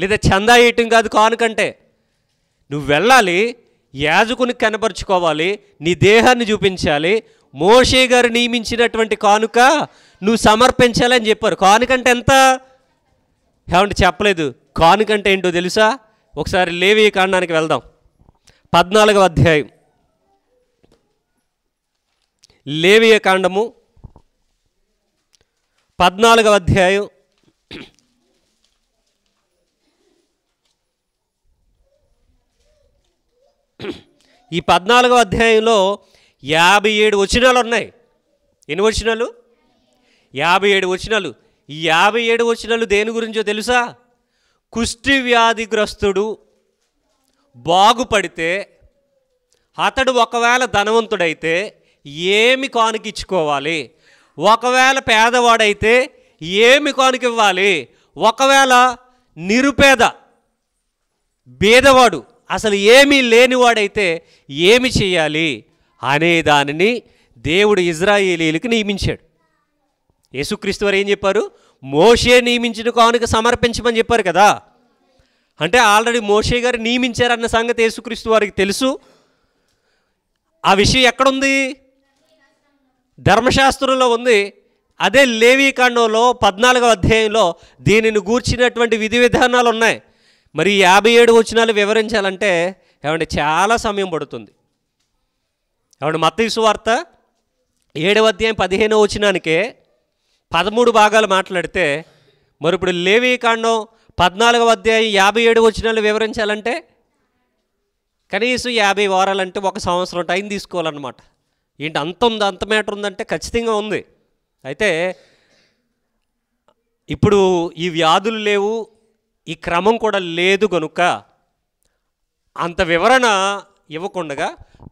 లేదా చందా వేయటం కాదు కానుకంటే నువ్వు వెళ్ళాలి యాజకుని కనపరుచుకోవాలి నీ దేహాన్ని చూపించాలి మోషే గారు నియమించినటువంటి కానుక నువ్వు సమర్పించాలని చెప్పారు కానుకంటే ఎంత ఏమంటే చెప్పలేదు కానుకంటే ఏంటో తెలుసా ఒకసారి లేవి కాండానికి వెళ్దాం పద్నాలుగవ అధ్యాయం లేవియ కాండము పద్నాలుగవ అధ్యాయం ఈ పద్నాలుగో అధ్యాయంలో యాభై ఏడు వచనాలు ఉన్నాయి ఎన్ని వచనాలు యాభై ఏడు వచనాలు ఈ యాభై ఏడు వచనాలు దేని గురించో తెలుసా కుష్టి వ్యాధిగ్రస్తుడు బాగుపడితే అతడు ఒకవేళ ధనవంతుడైతే ఏమి కానుకిచ్చుకోవాలి ఒకవేళ పేదవాడైతే ఏమి కానుకివ్వాలి ఒకవేళ నిరుపేద బేదవాడు అసలు ఏమీ లేనివాడైతే ఏమి చేయాలి అనే దానిని దేవుడు ఇజ్రాయేలీలకు నియమించాడు యేసుక్రీస్తు వారు ఏం చెప్పారు మోషే నియమించిన కానుక సమర్పించమని చెప్పారు కదా అంటే ఆల్రెడీ మోషే గారు నియమించారన్న సంగతి యేసుక్రీస్తు వారికి తెలుసు ఆ విషయం ఎక్కడుంది ధర్మశాస్త్రంలో ఉంది అదే లేవీకాండంలో పద్నాలుగో అధ్యాయంలో దీనిని గూర్చినటువంటి విధి విధానాలు ఉన్నాయి మరి యాభై ఏడు వచనాలు వివరించాలంటే ఏమంటే చాలా సమయం పడుతుంది ఏమంటే మత్తీసు వార్త ఏడవ అధ్యాయం పదిహేనో వచనానికే పదమూడు భాగాలు మాట్లాడితే మరి ఇప్పుడు లేవి కాండం పద్నాలుగవ అధ్యాయం యాభై ఏడు వచనాలు వివరించాలంటే కనీసం యాభై వారాలంటే ఒక సంవత్సరం టైం తీసుకోవాలన్నమాట ఏంటి అంత ఉంది అంత మ్యాటర్ ఉందంటే ఖచ్చితంగా ఉంది అయితే ఇప్పుడు ఈ వ్యాధులు లేవు ఈ క్రమం కూడా లేదు గనుక అంత వివరణ ఇవ్వకుండగా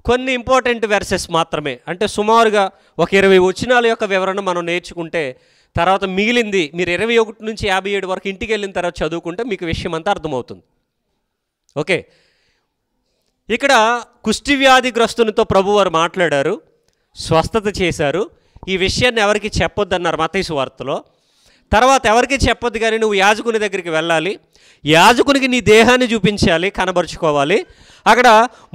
కొన్ని ఇంపార్టెంట్ వెర్సెస్ మాత్రమే అంటే సుమారుగా ఒక ఇరవై వచనాల యొక్క వివరణ మనం నేర్చుకుంటే తర్వాత మిగిలింది మీరు ఇరవై ఒకటి నుంచి యాభై ఏడు వరకు ఇంటికి వెళ్ళిన తర్వాత చదువుకుంటే మీకు విషయం అంతా అర్థమవుతుంది ఓకే ఇక్కడ కుష్టి వ్యాధిగ్రస్తునితో ప్రభువారు మాట్లాడారు స్వస్థత చేశారు ఈ విషయాన్ని ఎవరికి చెప్పొద్దన్నారు మతైసు వార్తలో తర్వాత ఎవరికి చెప్పొద్దు కానీ నువ్వు యాజకుని దగ్గరికి వెళ్ళాలి యాజకునికి నీ దేహాన్ని చూపించాలి కనబరుచుకోవాలి అక్కడ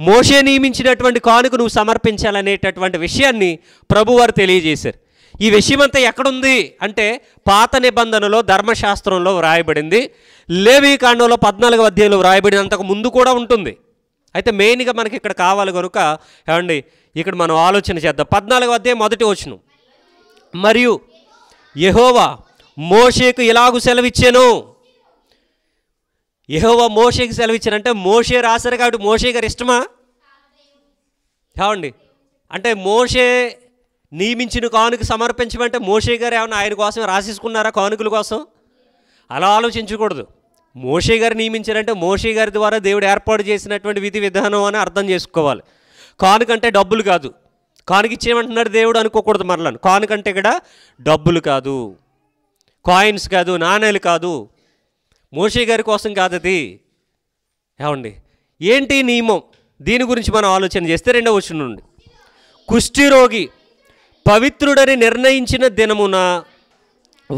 మోషే నియమించినటువంటి కానుక నువ్వు సమర్పించాలనేటటువంటి విషయాన్ని ప్రభువారు తెలియజేశారు ఈ విషయమంతా ఎక్కడుంది అంటే పాత నిబంధనలో ధర్మశాస్త్రంలో వ్రాయబడింది లేవి కాండంలో పద్నాలుగు అధ్యాయంలో వ్రాయబడినంతకు ముందు కూడా ఉంటుంది అయితే మెయిన్గా మనకి ఇక్కడ కావాలి కనుక ఏమండి ఇక్కడ మనం ఆలోచన చేద్దాం పద్నాలుగు అధ్యాయం మొదటి వచ్చును మరియు యహోవా మోషేకు ఇలాగు సెలవిచ్చాను ఏహోవా మోషేకి సెలవిచ్చానంటే మోషే రాశారు కాబట్టి మోషే గారు ఇష్టమా కావండి అంటే మోషే నియమించిన కానుక సమర్పించమంటే మోషే గారు ఏమైనా ఆయన కోసం రాసేసుకున్నారా కానుకల కోసం అలా ఆలోచించకూడదు మోషే గారు నియమించారంటే మోషే గారి ద్వారా దేవుడు ఏర్పాటు చేసినటువంటి విధి విధానం అని అర్థం చేసుకోవాలి కానుకంటే డబ్బులు కాదు కానుక ఇచ్చేయమంటున్నాడు దేవుడు అనుకోకూడదు మరలను కానుకంటే ఇక్కడ డబ్బులు కాదు కాయిన్స్ కాదు నాణేలు కాదు మోషే గారి కోసం కాదు అది ఏమండి ఏంటి నియమం దీని గురించి మనం ఆలోచన చేస్తే రెండవ వచ్చిన నుండి కుష్ఠిరోగి పవిత్రుడని నిర్ణయించిన దినమున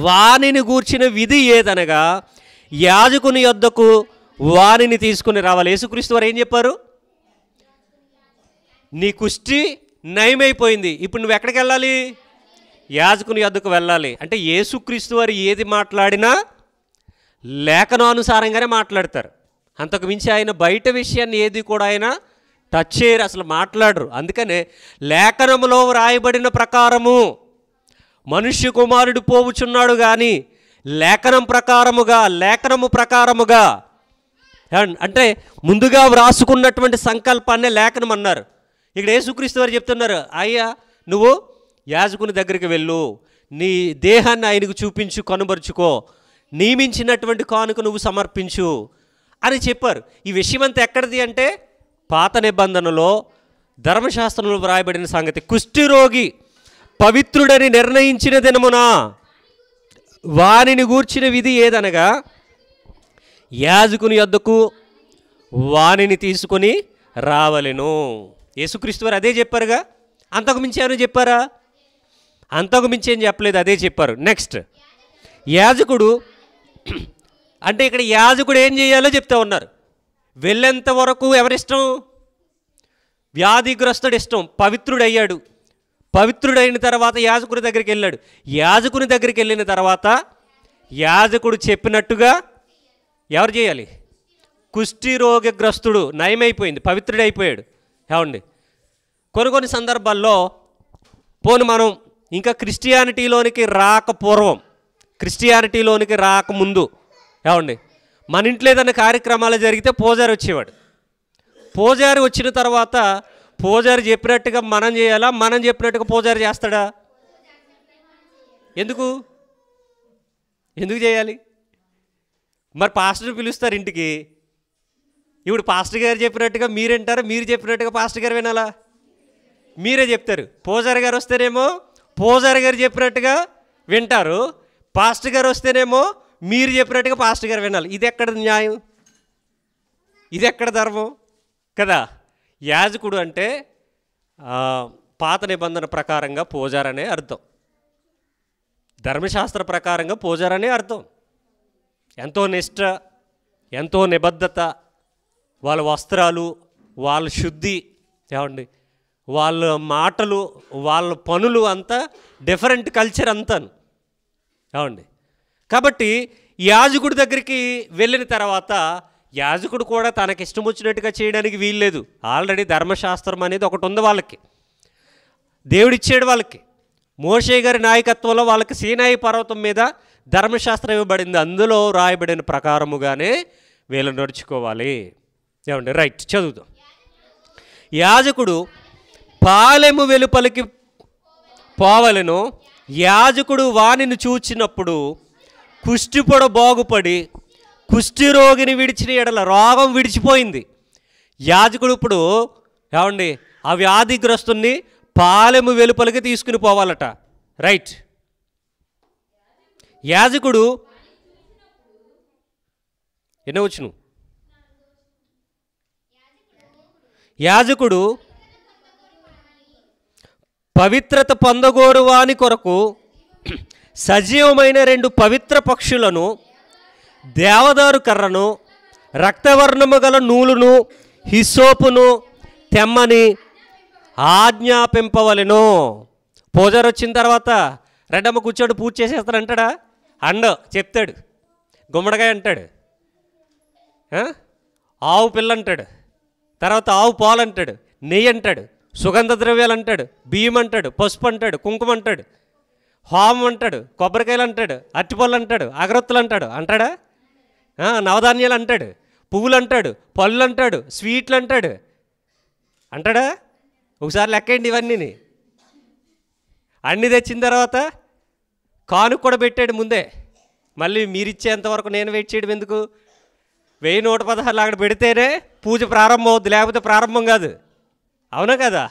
వాణిని గూర్చిన విధి ఏదనగా యాజకుని యొద్దకు వాణిని తీసుకుని రావాలి యేసుక్రీస్తు వారు ఏం చెప్పారు నీ కుష్టి నయమైపోయింది ఇప్పుడు నువ్వు ఎక్కడికి వెళ్ళాలి యాజకుని యొద్దకు వెళ్ళాలి అంటే ఏసుక్రీస్తు వారు ఏది మాట్లాడినా లేఖనానుసారంగానే మాట్లాడతారు అంతకు మించి ఆయన బయట విషయాన్ని ఏది కూడా ఆయన టచ్ చేయరు అసలు మాట్లాడరు అందుకనే లేఖనములో వ్రాయబడిన ప్రకారము మనుష్య కుమారుడు పోవుచున్నాడు కానీ లేఖనం ప్రకారముగా లేఖనము ప్రకారముగా అంటే ముందుగా వ్రాసుకున్నటువంటి సంకల్పాన్నే లేఖనం అన్నారు ఇక్కడ యేసుక్రీస్తు వారు చెప్తున్నారు అయ్యా నువ్వు యాజకుని దగ్గరికి వెళ్ళు నీ దేహాన్ని ఆయనకు చూపించు కనుబరుచుకో నియమించినటువంటి కానుక నువ్వు సమర్పించు అని చెప్పారు ఈ విషయం అంతా ఎక్కడిది అంటే పాత నిబంధనలో ధర్మశాస్త్రంలో వ్రాయబడిన సంగతి కుష్ఠిరోగి పవిత్రుడని నిర్ణయించిన దినమున వానిని గూర్చిన విధి ఏదనగా యాజకుని యొద్దకు వానిని తీసుకొని రావలెను యేసుక్రీస్తు వారు అదే చెప్పారుగా అంతకుమించి ఏమైనా చెప్పారా అంతకు మించి ఏం చెప్పలేదు అదే చెప్పారు నెక్స్ట్ యాజకుడు (clears throat) అంటే ఇక్కడ యాజకుడు ఏం చేయాలో చెప్తా ఉన్నారు వెళ్ళేంత వరకు ఎవరిష్టం వ్యాధిగ్రస్తుడు ఇష్టం పవిత్రుడయ్యాడు పవిత్రుడైన తర్వాత యాజకుడి దగ్గరికి వెళ్ళాడు యాజకుని దగ్గరికి వెళ్ళిన తర్వాత యాజకుడు చెప్పినట్టుగా ఎవరు చేయాలి కుష్టి రోగగ్రస్తుడు నయమైపోయింది పవిత్రుడైపోయాడు ఏమండి కొన్ని కొన్ని సందర్భాల్లో పోను మనం ఇంకా క్రిస్టియానిటీలోనికి రాక పూర్వం క్రిస్టియానిటీలోనికి రాకముందు ఏమండి మన ఇంట్లో ఏదైనా కార్యక్రమాలు జరిగితే పూజారి వచ్చేవాడు పూజారి వచ్చిన తర్వాత పూజారి చెప్పినట్టుగా మనం చేయాలా మనం చెప్పినట్టుగా పూజారి చేస్తాడా ఎందుకు ఎందుకు చేయాలి మరి పాస్టర్ పిలుస్తారు ఇంటికి ఇప్పుడు పాస్టర్ గారు చెప్పినట్టుగా మీరు మీరంటారా మీరు చెప్పినట్టుగా పాస్టర్ గారు వినాలా మీరే చెప్తారు పూజారి గారు వస్తారేమో పూజారి గారు చెప్పినట్టుగా వింటారు పాస్టర్ గారు వస్తేనేమో మీరు చెప్పినట్టుగా పాస్టర్ గారు వినాలి ఇది ఎక్కడ న్యాయం ఇది ఎక్కడ ధర్మం కదా యాజకుడు అంటే పాత నిబంధన ప్రకారంగా పూజారనే అర్థం ధర్మశాస్త్ర ప్రకారంగా పూజారనే అర్థం ఎంతో నిష్ట ఎంతో నిబద్ధత వాళ్ళ వస్త్రాలు వాళ్ళ శుద్ధి ఏమండి వాళ్ళ మాటలు వాళ్ళ పనులు అంతా డిఫరెంట్ కల్చర్ అంతాను అవండి కాబట్టి యాజకుడి దగ్గరికి వెళ్ళిన తర్వాత యాజకుడు కూడా తనకి ఇష్టం వచ్చినట్టుగా చేయడానికి వీల్లేదు ఆల్రెడీ ధర్మశాస్త్రం అనేది ఒకటి ఉంది వాళ్ళకి దేవుడిచ్చాడు వాళ్ళకి మోషే గారి నాయకత్వంలో వాళ్ళకి సీనాయి పర్వతం మీద ధర్మశాస్త్రం ఇవ్వబడింది అందులో రాయబడిన ప్రకారముగానే వీళ్ళు నడుచుకోవాలి ఏమండి రైట్ చదువుతాం యాజకుడు పాలెము వెలుపలికి పోవలను యాజకుడు వాణిని చూచినప్పుడు కుష్టిపొడ బాగుపడి కుష్టి రోగిని విడిచిన ఎడల రోగం విడిచిపోయింది యాజకుడు ఇప్పుడు ఏమండి ఆ వ్యాధిగ్రస్తుని పాలెము వెలుపలికి తీసుకుని పోవాలట రైట్ యాజకుడు ఎన్నో వచ్చును యాజకుడు పవిత్రత పొందగోరువాని కొరకు సజీవమైన రెండు పవిత్ర పక్షులను దేవదారు కర్రను రక్తవర్ణము గల నూలును హిసోపును తెమ్మని ఆజ్ఞాపింపవలను పూజారు వచ్చిన తర్వాత రెడ్డమ్మ కూర్చోడు పూజ అంటాడా అండ చెప్తాడు గుమ్మడికాయ అంటాడు ఆవు పిల్ల అంటాడు తర్వాత ఆవు పాలు అంటాడు నెయ్యి అంటాడు సుగంధ ద్రవ్యాలు అంటాడు బియ్యం అంటాడు పసుపు అంటాడు కుంకుమ అంటాడు హోమం అంటాడు కొబ్బరికాయలు అంటాడు అట్టిపళ్ళు అంటాడు అగరొత్తులు అంటాడు అంటాడా నవధాన్యాలు అంటాడు పువ్వులు అంటాడు పళ్ళు అంటాడు స్వీట్లు అంటాడు అంటాడా ఒకసారి లెక్కండి ఇవన్నీ అన్ని తెచ్చిన తర్వాత కానుక కూడా పెట్టాడు ముందే మళ్ళీ మీరిచ్చేంతవరకు నేను వెయిట్ చేయడం ఎందుకు వెయ్యి నూట పదహారు అక్కడ పెడితేనే పూజ ప్రారంభం అవుద్ది లేకపోతే ప్రారంభం కాదు అవునా కదా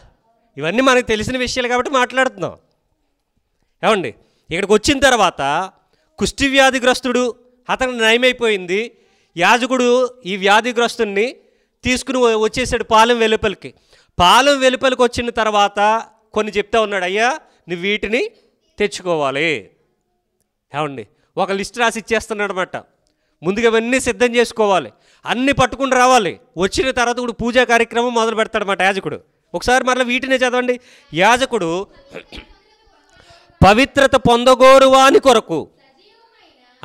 ఇవన్నీ మనకు తెలిసిన విషయాలు కాబట్టి మాట్లాడుతున్నాం ఏమండి ఇక్కడికి వచ్చిన తర్వాత కుష్టి వ్యాధిగ్రస్తుడు అతను నయమైపోయింది యాజకుడు ఈ వ్యాధిగ్రస్తుని తీసుకుని వచ్చేసాడు పాలెం వెలుపలికి పాలెం వెలుపలికి వచ్చిన తర్వాత కొన్ని చెప్తా ఉన్నాడు అయ్యా నువ్వు వీటిని తెచ్చుకోవాలి ఏమండి ఒక లిస్ట్ రాసి ఇచ్చేస్తున్నాడు అనమాట ముందుగా ఇవన్నీ సిద్ధం చేసుకోవాలి అన్నీ పట్టుకుని రావాలి వచ్చిన తర్వాత కూడా పూజా కార్యక్రమం మొదలు మాట యాజకుడు ఒకసారి మరలా వీటినే చదవండి యాజకుడు పవిత్రత పొందగోరువాని కొరకు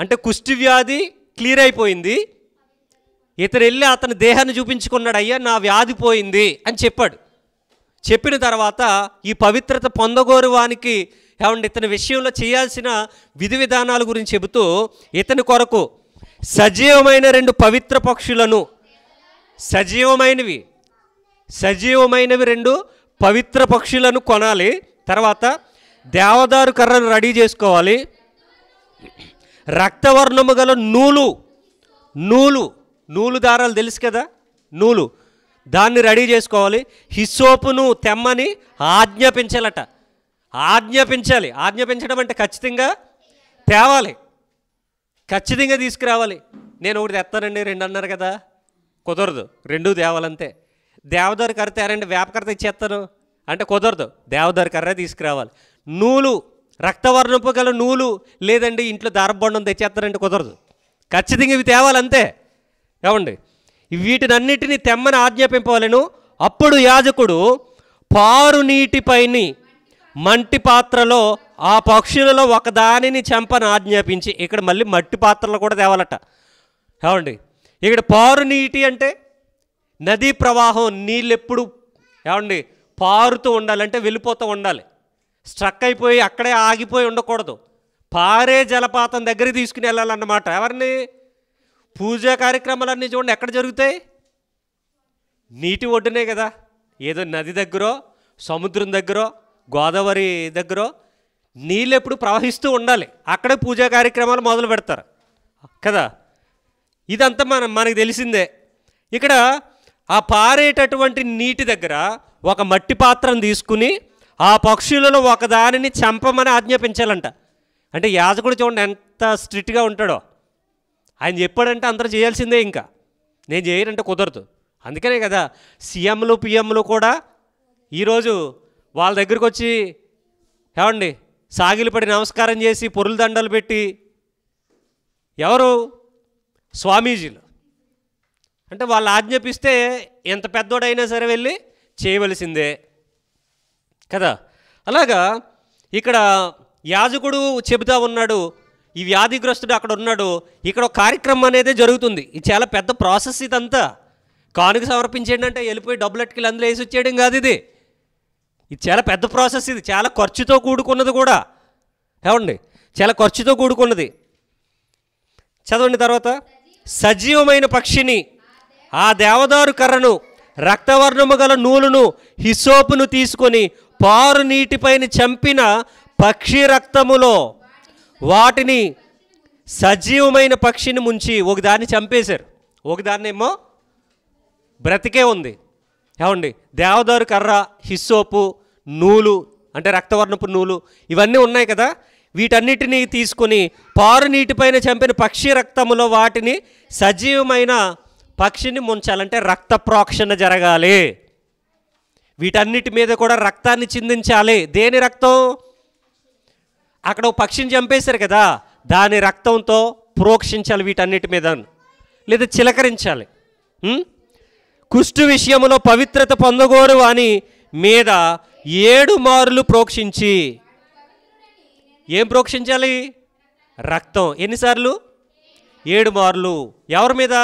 అంటే కుష్టి వ్యాధి క్లియర్ అయిపోయింది ఇతను వెళ్ళి అతని దేహాన్ని చూపించుకున్నాడు అయ్యా నా వ్యాధి పోయింది అని చెప్పాడు చెప్పిన తర్వాత ఈ పవిత్రత పొందగోరువానికి ఏమండి ఇతని విషయంలో చేయాల్సిన విధి విధానాల గురించి చెబుతూ ఇతని కొరకు సజీవమైన రెండు పవిత్ర పక్షులను సజీవమైనవి సజీవమైనవి రెండు పవిత్ర పక్షులను కొనాలి తర్వాత దేవదారు కర్రను రెడీ చేసుకోవాలి రక్తవర్ణము గల నూలు నూలు నూలు దారాలు తెలుసు కదా నూలు దాన్ని రెడీ చేసుకోవాలి హిస్సోపును తెమ్మని ఆజ్ఞాపించాలట ఆజ్ఞాపించాలి ఆజ్ఞాపించడం అంటే ఖచ్చితంగా తేవాలి ఖచ్చితంగా తీసుకురావాలి నేను ఒకటి తెస్తానండి రెండు అన్నారు కదా కుదరదు రెండు దేవాలంతే దేవదారు కర్ర తేరండి వేపకర్ర తెచ్చేస్తాను అంటే కుదరదు దేవదారు కర్రే తీసుకురావాలి నూలు రక్తవర్ణపు గల నూలు లేదండి ఇంట్లో దారబండం తెచ్చేస్తారండి కుదరదు ఖచ్చితంగా ఇవి తేవాలంతే ఏమండి వీటినన్నిటినీ తెమ్మని ఆజ్ఞాపింపవలను అప్పుడు యాజకుడు పారు నీటిపైని మంటి పాత్రలో ఆ పక్షులలో ఒకదానిని చంపని ఆజ్ఞాపించి ఇక్కడ మళ్ళీ మట్టి పాత్రలు కూడా తేవాలట ఏమండి ఇక్కడ పారు నీటి అంటే నదీ ప్రవాహం నీళ్ళు ఎప్పుడు ఏమండి పారుతూ ఉండాలంటే వెళ్ళిపోతూ ఉండాలి స్ట్రక్ అయిపోయి అక్కడే ఆగిపోయి ఉండకూడదు పారే జలపాతం దగ్గర తీసుకుని వెళ్ళాలన్నమాట ఎవరిని పూజా కార్యక్రమాలన్నీ చూడండి ఎక్కడ జరుగుతాయి నీటి ఒడ్డునే కదా ఏదో నది దగ్గర సముద్రం దగ్గర గోదావరి దగ్గర నీళ్ళు ఎప్పుడు ప్రవహిస్తూ ఉండాలి అక్కడే పూజా కార్యక్రమాలు మొదలు పెడతారు కదా ఇదంతా మనం మనకు తెలిసిందే ఇక్కడ ఆ పారేటటువంటి నీటి దగ్గర ఒక మట్టి పాత్రను తీసుకుని ఆ పక్షులలో ఒకదానిని చంపమని ఆజ్ఞాపించాలంట అంటే యాజకుడు చూడండి ఎంత స్ట్రిక్ట్గా ఉంటాడో ఆయన చెప్పాడంటే అందరూ చేయాల్సిందే ఇంకా నేను చేయనంటే కుదరదు అందుకనే కదా సీఎంలు పిఎంలు కూడా ఈరోజు వాళ్ళ దగ్గరికి వచ్చి ఏమండి సాగిలిపడి నమస్కారం చేసి పొరుల దండలు పెట్టి ఎవరు స్వామీజీలు అంటే వాళ్ళు ఆజ్ఞాపిస్తే ఎంత పెద్దోడైనా సరే వెళ్ళి చేయవలసిందే కదా అలాగా ఇక్కడ యాజకుడు చెబుతా ఉన్నాడు ఈ వ్యాధిగ్రస్తుడు అక్కడ ఉన్నాడు ఇక్కడ ఒక కార్యక్రమం అనేది జరుగుతుంది ఇది చాలా పెద్ద ప్రాసెస్ ఇదంతా కానుక సమర్పించేయండి అంటే వెళ్ళిపోయి డబ్బులెట్కి అందులో వేసి వచ్చేయడం కాదు ఇది ఇది చాలా పెద్ద ప్రాసెస్ ఇది చాలా ఖర్చుతో కూడుకున్నది కూడా ఏమండి చాలా ఖర్చుతో కూడుకున్నది చదవండి తర్వాత సజీవమైన పక్షిని ఆ దేవదారు కర్రను రక్తవర్ణము గల నూలును హిసోపును తీసుకొని పారు నీటిపైన చంపిన పక్షి రక్తములో వాటిని సజీవమైన పక్షిని ముంచి ఒకదాన్ని చంపేశారు ఒకదాన్నేమో బ్రతికే ఉంది ఏమండి దేవదారు కర్ర హిస్సోపు నూలు అంటే రక్తవర్ణపు నూలు ఇవన్నీ ఉన్నాయి కదా వీటన్నిటిని తీసుకొని పారు నీటిపైన చంపిన పక్షి రక్తములో వాటిని సజీవమైన పక్షిని ముంచాలంటే రక్త ప్రోక్షణ జరగాలి వీటన్నిటి మీద కూడా రక్తాన్ని చిందించాలి దేని రక్తం అక్కడ పక్షిని చంపేశారు కదా దాని రక్తంతో ప్రోక్షించాలి వీటన్నిటి మీద లేదా చిలకరించాలి కుష్టు విషయంలో పవిత్రత పొందగోరు అని మీద ఏడు మార్లు ప్రోక్షించి ఏం ప్రోక్షించాలి రక్తం ఎన్నిసార్లు ఏడు మార్లు ఎవరి మీద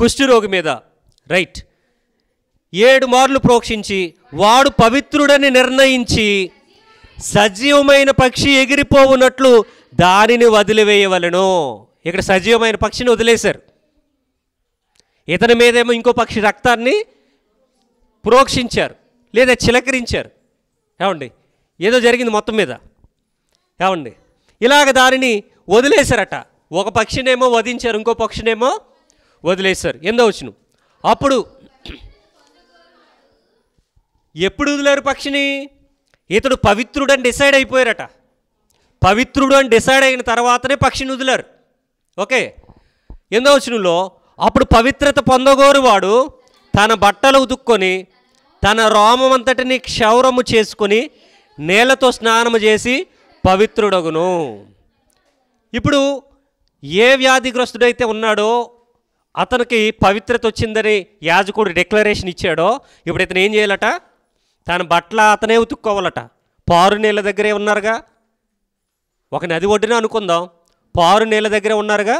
కుష్ఠరోగి మీద రైట్ ఏడు మార్లు ప్రోక్షించి వాడు పవిత్రుడని నిర్ణయించి సజీవమైన పక్షి ఎగిరిపోవున్నట్లు దానిని వదిలివేయవలను ఇక్కడ సజీవమైన పక్షిని వదిలేశారు ఇతని మీదేమో ఇంకో పక్షి రక్తాన్ని ప్రోక్షించారు లేదా చిలకరించారు ఏమండి ఏదో జరిగింది మొత్తం మీద ఏమండి ఇలాగ దానిని వదిలేశారట ఒక పక్షినేమో వధించారు ఇంకో పక్షినేమో వదిలేశారు ఎందో వచ్చిన అప్పుడు ఎప్పుడు వదిలేరు పక్షిని ఇతడు పవిత్రుడు అని డిసైడ్ అయిపోయారట పవిత్రుడు అని డిసైడ్ అయిన తర్వాతనే పక్షిని వదిలారు ఓకే ఎందో వచ్చినలో అప్పుడు పవిత్రత పొందగోరువాడు తన బట్టలు ఉతుక్కొని తన రోమమంతటిని క్షౌరము చేసుకుని నేలతో స్నానము చేసి పవిత్రుడగును ఇప్పుడు ఏ వ్యాధిగ్రస్తుడైతే ఉన్నాడో అతనికి పవిత్రత వచ్చిందని యాజకుడు డిక్లరేషన్ ఇచ్చాడో ఇప్పుడు ఇతను ఏం చేయాలట తన బట్టల అతనే ఉతుక్కోవాలట పారు నీళ్ళ దగ్గరే ఉన్నారుగా ఒక నది ఒడ్డున అనుకుందాం పారు నీళ్ళ దగ్గరే ఉన్నారుగా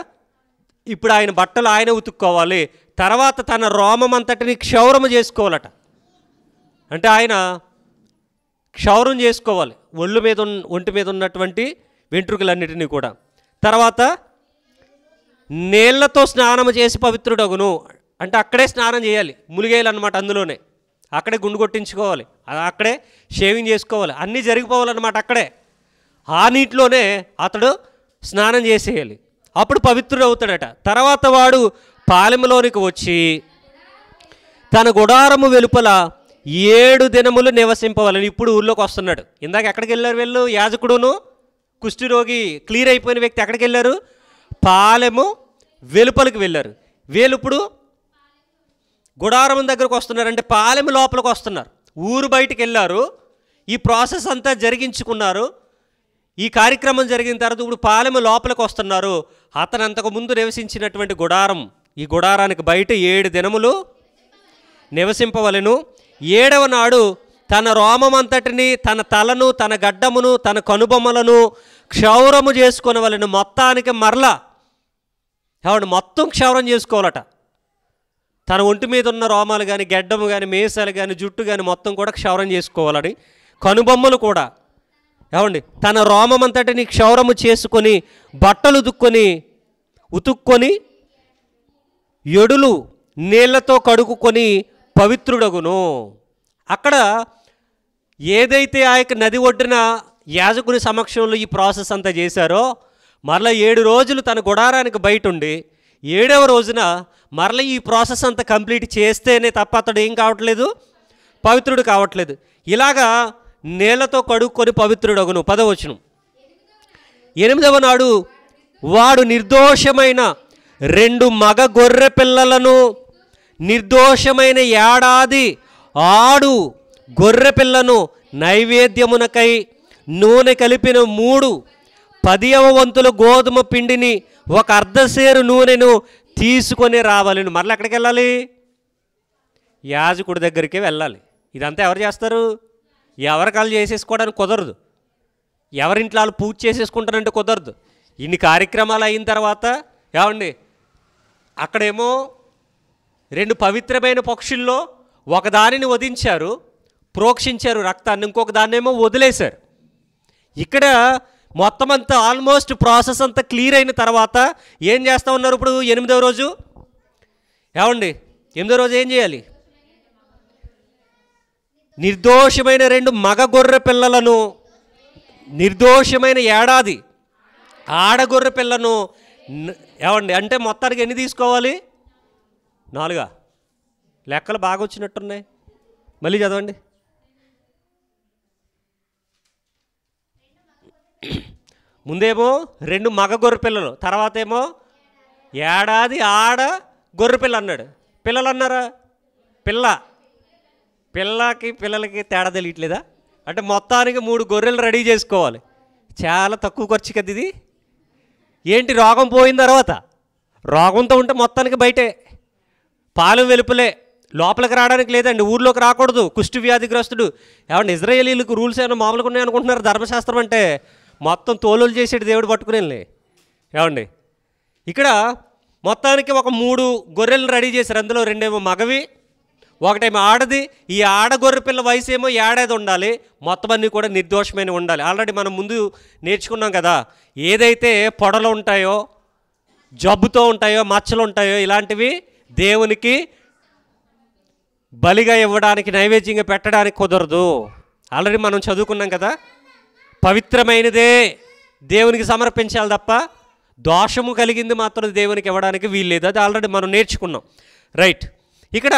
ఇప్పుడు ఆయన బట్టలు ఆయన ఉతుక్కోవాలి తర్వాత తన రోమం అంతటిని క్షౌరము చేసుకోవాలట అంటే ఆయన క్షౌరం చేసుకోవాలి ఒళ్ళు మీద ఒంటి మీద ఉన్నటువంటి వెంట్రుకలన్నిటినీ కూడా తర్వాత నీళ్లతో స్నానం చేసి పవిత్రుడగును అంటే అక్కడే స్నానం చేయాలి అన్నమాట అందులోనే అక్కడే గుండు కొట్టించుకోవాలి అక్కడే షేవింగ్ చేసుకోవాలి అన్నీ జరిగిపోవాలన్నమాట అక్కడే ఆ నీటిలోనే అతడు స్నానం చేసేయాలి అప్పుడు పవిత్రుడు అవుతాడట తర్వాత వాడు పాలెంలోనికి వచ్చి తన గుడారము వెలుపల ఏడు దినములు నివసింపవాలని ఇప్పుడు ఊళ్ళోకి వస్తున్నాడు ఇందాక ఎక్కడికి వెళ్ళారు వెళ్ళు యాజకుడును కుష్ఠిరోగి క్లియర్ అయిపోయిన వ్యక్తి ఎక్కడికి వెళ్ళారు పాలెము వెలుపలికి వెళ్ళారు వీళ్ళు ఇప్పుడు గుడారం దగ్గరకు వస్తున్నారు అంటే పాలెము లోపలికి వస్తున్నారు ఊరు బయటికి వెళ్ళారు ఈ ప్రాసెస్ అంతా జరిగించుకున్నారు ఈ కార్యక్రమం జరిగిన తర్వాత ఇప్పుడు పాలెము లోపలికి వస్తున్నారు అతను అంతకు ముందు నివసించినటువంటి గుడారం ఈ గుడారానికి బయట ఏడు దినములు నివసింపవలను ఏడవ నాడు తన రోమమంతటిని తన తలను తన గడ్డమును తన కనుబొమ్మలను క్షౌరము చేసుకునవలను మొత్తానికి మరల కాబట్టి మొత్తం క్షౌరం చేసుకోవాలట తన ఒంటి మీద ఉన్న రోమాలు కానీ గడ్డము కానీ మేసాలు కానీ జుట్టు కానీ మొత్తం కూడా క్షౌరం చేసుకోవాలని కనుబొమ్మలు కూడా ఏమండి తన రోమమంతటిని క్షౌరము చేసుకొని బట్టలు ఉతుక్కొని ఉతుక్కొని ఎడులు నీళ్లతో కడుగుకొని పవిత్రుడగును అక్కడ ఏదైతే ఆ యొక్క నది ఒడ్డున యాజకుని సమక్షంలో ఈ ప్రాసెస్ అంతా చేశారో మరలా ఏడు రోజులు తన గుడారానికి బయట ఉండి ఏడవ రోజున మరల ఈ ప్రాసెస్ అంతా కంప్లీట్ చేస్తేనే తప్ప అతడు ఏం కావట్లేదు పవిత్రుడు కావట్లేదు ఇలాగా నేలతో కడుక్కొని పవిత్రుడగును పదవచనం ఎనిమిదవ నాడు వాడు నిర్దోషమైన రెండు మగ గొర్రె పిల్లలను నిర్దోషమైన ఏడాది ఆడు గొర్రె పిల్లను నైవేద్యమునకై నూనె కలిపిన మూడు పదియవ వంతుల గోధుమ పిండిని ఒక అర్ధసేరు నూనెను తీసుకొని రావాలని మరలా ఎక్కడికి వెళ్ళాలి యాజకుడి దగ్గరికి వెళ్ళాలి ఇదంతా ఎవరు చేస్తారు ఎవరికాలు చేసేసుకోవడానికి కుదరదు ఎవరింట్లో వాళ్ళు పూజ చేసేసుకుంటారంటే కుదరదు ఇన్ని కార్యక్రమాలు అయిన తర్వాత ఏమండి అక్కడేమో రెండు పవిత్రమైన పక్షుల్లో ఒకదానిని వధించారు ప్రోక్షించారు రక్తాన్ని ఇంకొక దాన్నేమో వదిలేశారు ఇక్కడ మొత్తం అంతా ఆల్మోస్ట్ ప్రాసెస్ అంతా క్లియర్ అయిన తర్వాత ఏం చేస్తూ ఉన్నారు ఇప్పుడు ఎనిమిదవ రోజు ఏమండి ఎనిమిదో రోజు ఏం చేయాలి నిర్దోషమైన రెండు మగ గొర్రె పిల్లలను నిర్దోషమైన ఏడాది ఆడగొర్రె పిల్లను ఏమండి అంటే మొత్తానికి ఎన్ని తీసుకోవాలి నాలుగా లెక్కలు బాగా వచ్చినట్టున్నాయి మళ్ళీ చదవండి ముందేమో రెండు మగ గొర్రె పిల్లలు తర్వాత ఏమో ఏడాది ఆడ గొర్రె పిల్ల అన్నాడు పిల్లలు అన్నారా పిల్ల పిల్లకి పిల్లలకి తేడా తెలియట్లేదా అంటే మొత్తానికి మూడు గొర్రెలు రెడీ చేసుకోవాలి చాలా తక్కువ ఖర్చు కదా ఇది ఏంటి రోగం పోయిన తర్వాత రోగంతో ఉంటే మొత్తానికి బయటే పాలు వెలుపులే లోపలికి రావడానికి లేదండి ఊర్లోకి రాకూడదు కుష్టి వ్యాధిగ్రస్తుడు ఏమన్నా ఇజ్రాయేలీలకు రూల్స్ ఏమైనా మామూలుగా అనుకుంటున్నారు ధర్మశాస్త్రం అంటే మొత్తం తోలులు చేసేటి దేవుడు వెళ్ళి ఏమండి ఇక్కడ మొత్తానికి ఒక మూడు గొర్రెలను రెడీ చేశారు అందులో రెండేమో మగవి ఒకటేమో ఆడది ఈ పిల్ల వయసు ఏమో ఏడాది ఉండాలి మొత్తం అన్నీ కూడా నిర్దోషమైన ఉండాలి ఆల్రెడీ మనం ముందు నేర్చుకున్నాం కదా ఏదైతే పొడలు ఉంటాయో జబ్బుతో ఉంటాయో మచ్చలు ఉంటాయో ఇలాంటివి దేవునికి బలిగా ఇవ్వడానికి నైవేద్యంగా పెట్టడానికి కుదరదు ఆల్రెడీ మనం చదువుకున్నాం కదా పవిత్రమైనదే దేవునికి సమర్పించాలి తప్ప దోషము కలిగింది మాత్రం దేవునికి ఇవ్వడానికి వీల్లేదు అది ఆల్రెడీ మనం నేర్చుకున్నాం రైట్ ఇక్కడ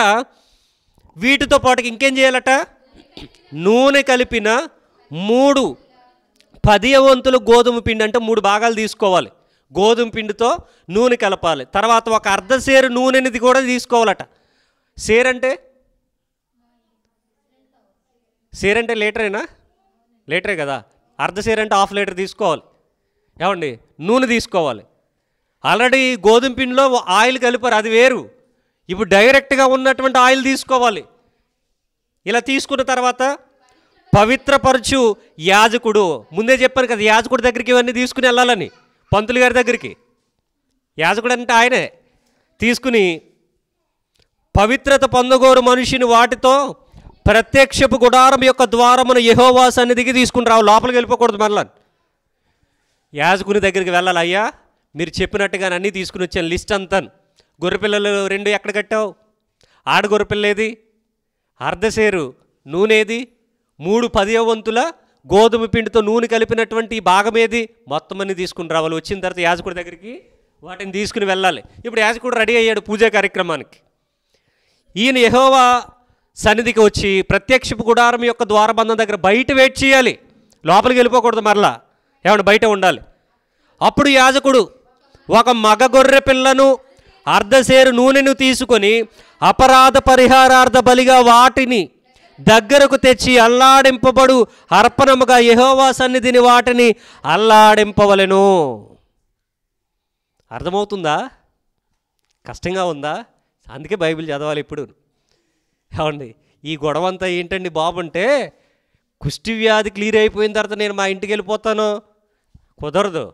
వీటితో పాటుకి ఇంకేం చేయాలట నూనె కలిపిన మూడు పదియ వంతులు గోధుమ పిండి అంటే మూడు భాగాలు తీసుకోవాలి గోధుమ పిండితో నూనె కలపాలి తర్వాత ఒక అర్ధ సేరు నూనెనిది కూడా తీసుకోవాలట సేరంటే సేరంటే లీటరేనా లీటరే కదా అర్ధ సేర్ అంటే హాఫ్ లీటర్ తీసుకోవాలి ఏమండి నూనె తీసుకోవాలి ఆల్రెడీ గోధుమ పిండిలో ఆయిల్ కలిపారు అది వేరు ఇప్పుడు డైరెక్ట్గా ఉన్నటువంటి ఆయిల్ తీసుకోవాలి ఇలా తీసుకున్న తర్వాత పవిత్రపరచు యాజకుడు ముందే చెప్పాను కదా యాజకుడి దగ్గరికి ఇవన్నీ తీసుకుని వెళ్ళాలని పంతులు గారి దగ్గరికి యాజకుడు అంటే ఆయనే తీసుకుని పవిత్రత పొందగోరు మనిషిని వాటితో ప్రత్యక్షపు గుడారం యొక్క ద్వారమును అన్ని సన్నిధికి తీసుకుని రావు లోపలికి వెళ్ళిపోకూడదు మరలా యాజకుని దగ్గరికి వెళ్ళాలి అయ్యా మీరు చెప్పినట్టుగా అన్నీ తీసుకుని వచ్చాను లిస్ట్ అంతా గొర్రెపిల్లలు రెండు ఎక్కడ కట్టావు ఆడ గొర్రెపిల్లేది అర్ధసేరు నూనెది మూడు పదే వంతుల గోధుమ పిండితో నూనె కలిపినటువంటి భాగం ఏది మొత్తం అన్ని తీసుకుని రావాలి వచ్చిన తర్వాత యాజకుడి దగ్గరికి వాటిని తీసుకుని వెళ్ళాలి ఇప్పుడు యాజకుడు రెడీ అయ్యాడు పూజా కార్యక్రమానికి ఈయన యహోవా సన్నిధికి వచ్చి ప్రత్యక్షపు గుడారం యొక్క ద్వారబంధం దగ్గర బయట వెయిట్ చేయాలి లోపలికి వెళ్ళిపోకూడదు మరలా ఏమన్నా బయట ఉండాలి అప్పుడు యాజకుడు ఒక మగ గొర్రె పిల్లను అర్ధసేరు నూనెను తీసుకొని అపరాధ పరిహారార్థ బలిగా వాటిని దగ్గరకు తెచ్చి అల్లాడింపబడు అర్పణముగా యహోవా సన్నిధిని వాటిని అల్లాడింపవలను అర్థమవుతుందా కష్టంగా ఉందా అందుకే బైబిల్ చదవాలి ఇప్పుడు ఏమండి ఈ గొడవ అంతా ఏంటండి బాబు అంటే కుష్టి వ్యాధి క్లియర్ అయిపోయిన తర్వాత నేను మా ఇంటికి వెళ్ళిపోతాను కుదరదు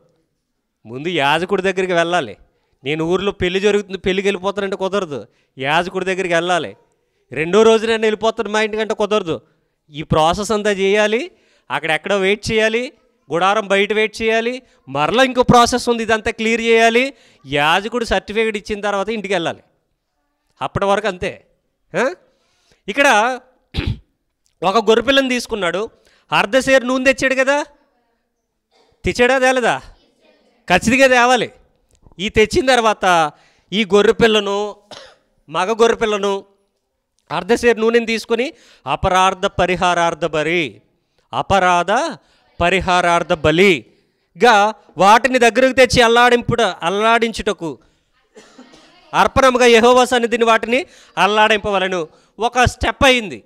ముందు యాజకుడి దగ్గరికి వెళ్ళాలి నేను ఊర్లో పెళ్లి జరుగుతుంది పెళ్ళికి వెళ్ళిపోతానంటే కుదరదు యాజకుడి దగ్గరికి వెళ్ళాలి రెండో రోజు నేను వెళ్ళిపోతాను మా ఇంటికంటే కుదరదు ఈ ప్రాసెస్ అంతా చేయాలి అక్కడ ఎక్కడో వెయిట్ చేయాలి గుడారం బయట వెయిట్ చేయాలి మరలా ఇంకో ప్రాసెస్ ఉంది ఇదంతా క్లియర్ చేయాలి యాజకుడు సర్టిఫికేట్ ఇచ్చిన తర్వాత ఇంటికి వెళ్ళాలి అప్పటి వరకు అంతే ఇక్కడ ఒక గొర్రెపిల్లని తీసుకున్నాడు అర్ధసేరు నూనె తెచ్చాడు కదా తెచ్చాడా తేలదా ఖచ్చితంగా తేవాలి ఈ తెచ్చిన తర్వాత ఈ గొర్రెపిల్లను మగ గొర్రెపిల్లను అర్ధసేరు నూనెని తీసుకొని అపరార్థ పరిహారార్థ బలి అపరాధ పరిహారార్థ బలిగా వాటిని దగ్గరకు తెచ్చి అల్లాడింపుట అల్లాడించుటకు అర్పణముగా యహోవా సన్నిధిని వాటిని అల్లాడింపవలను ఒక స్టెప్ అయింది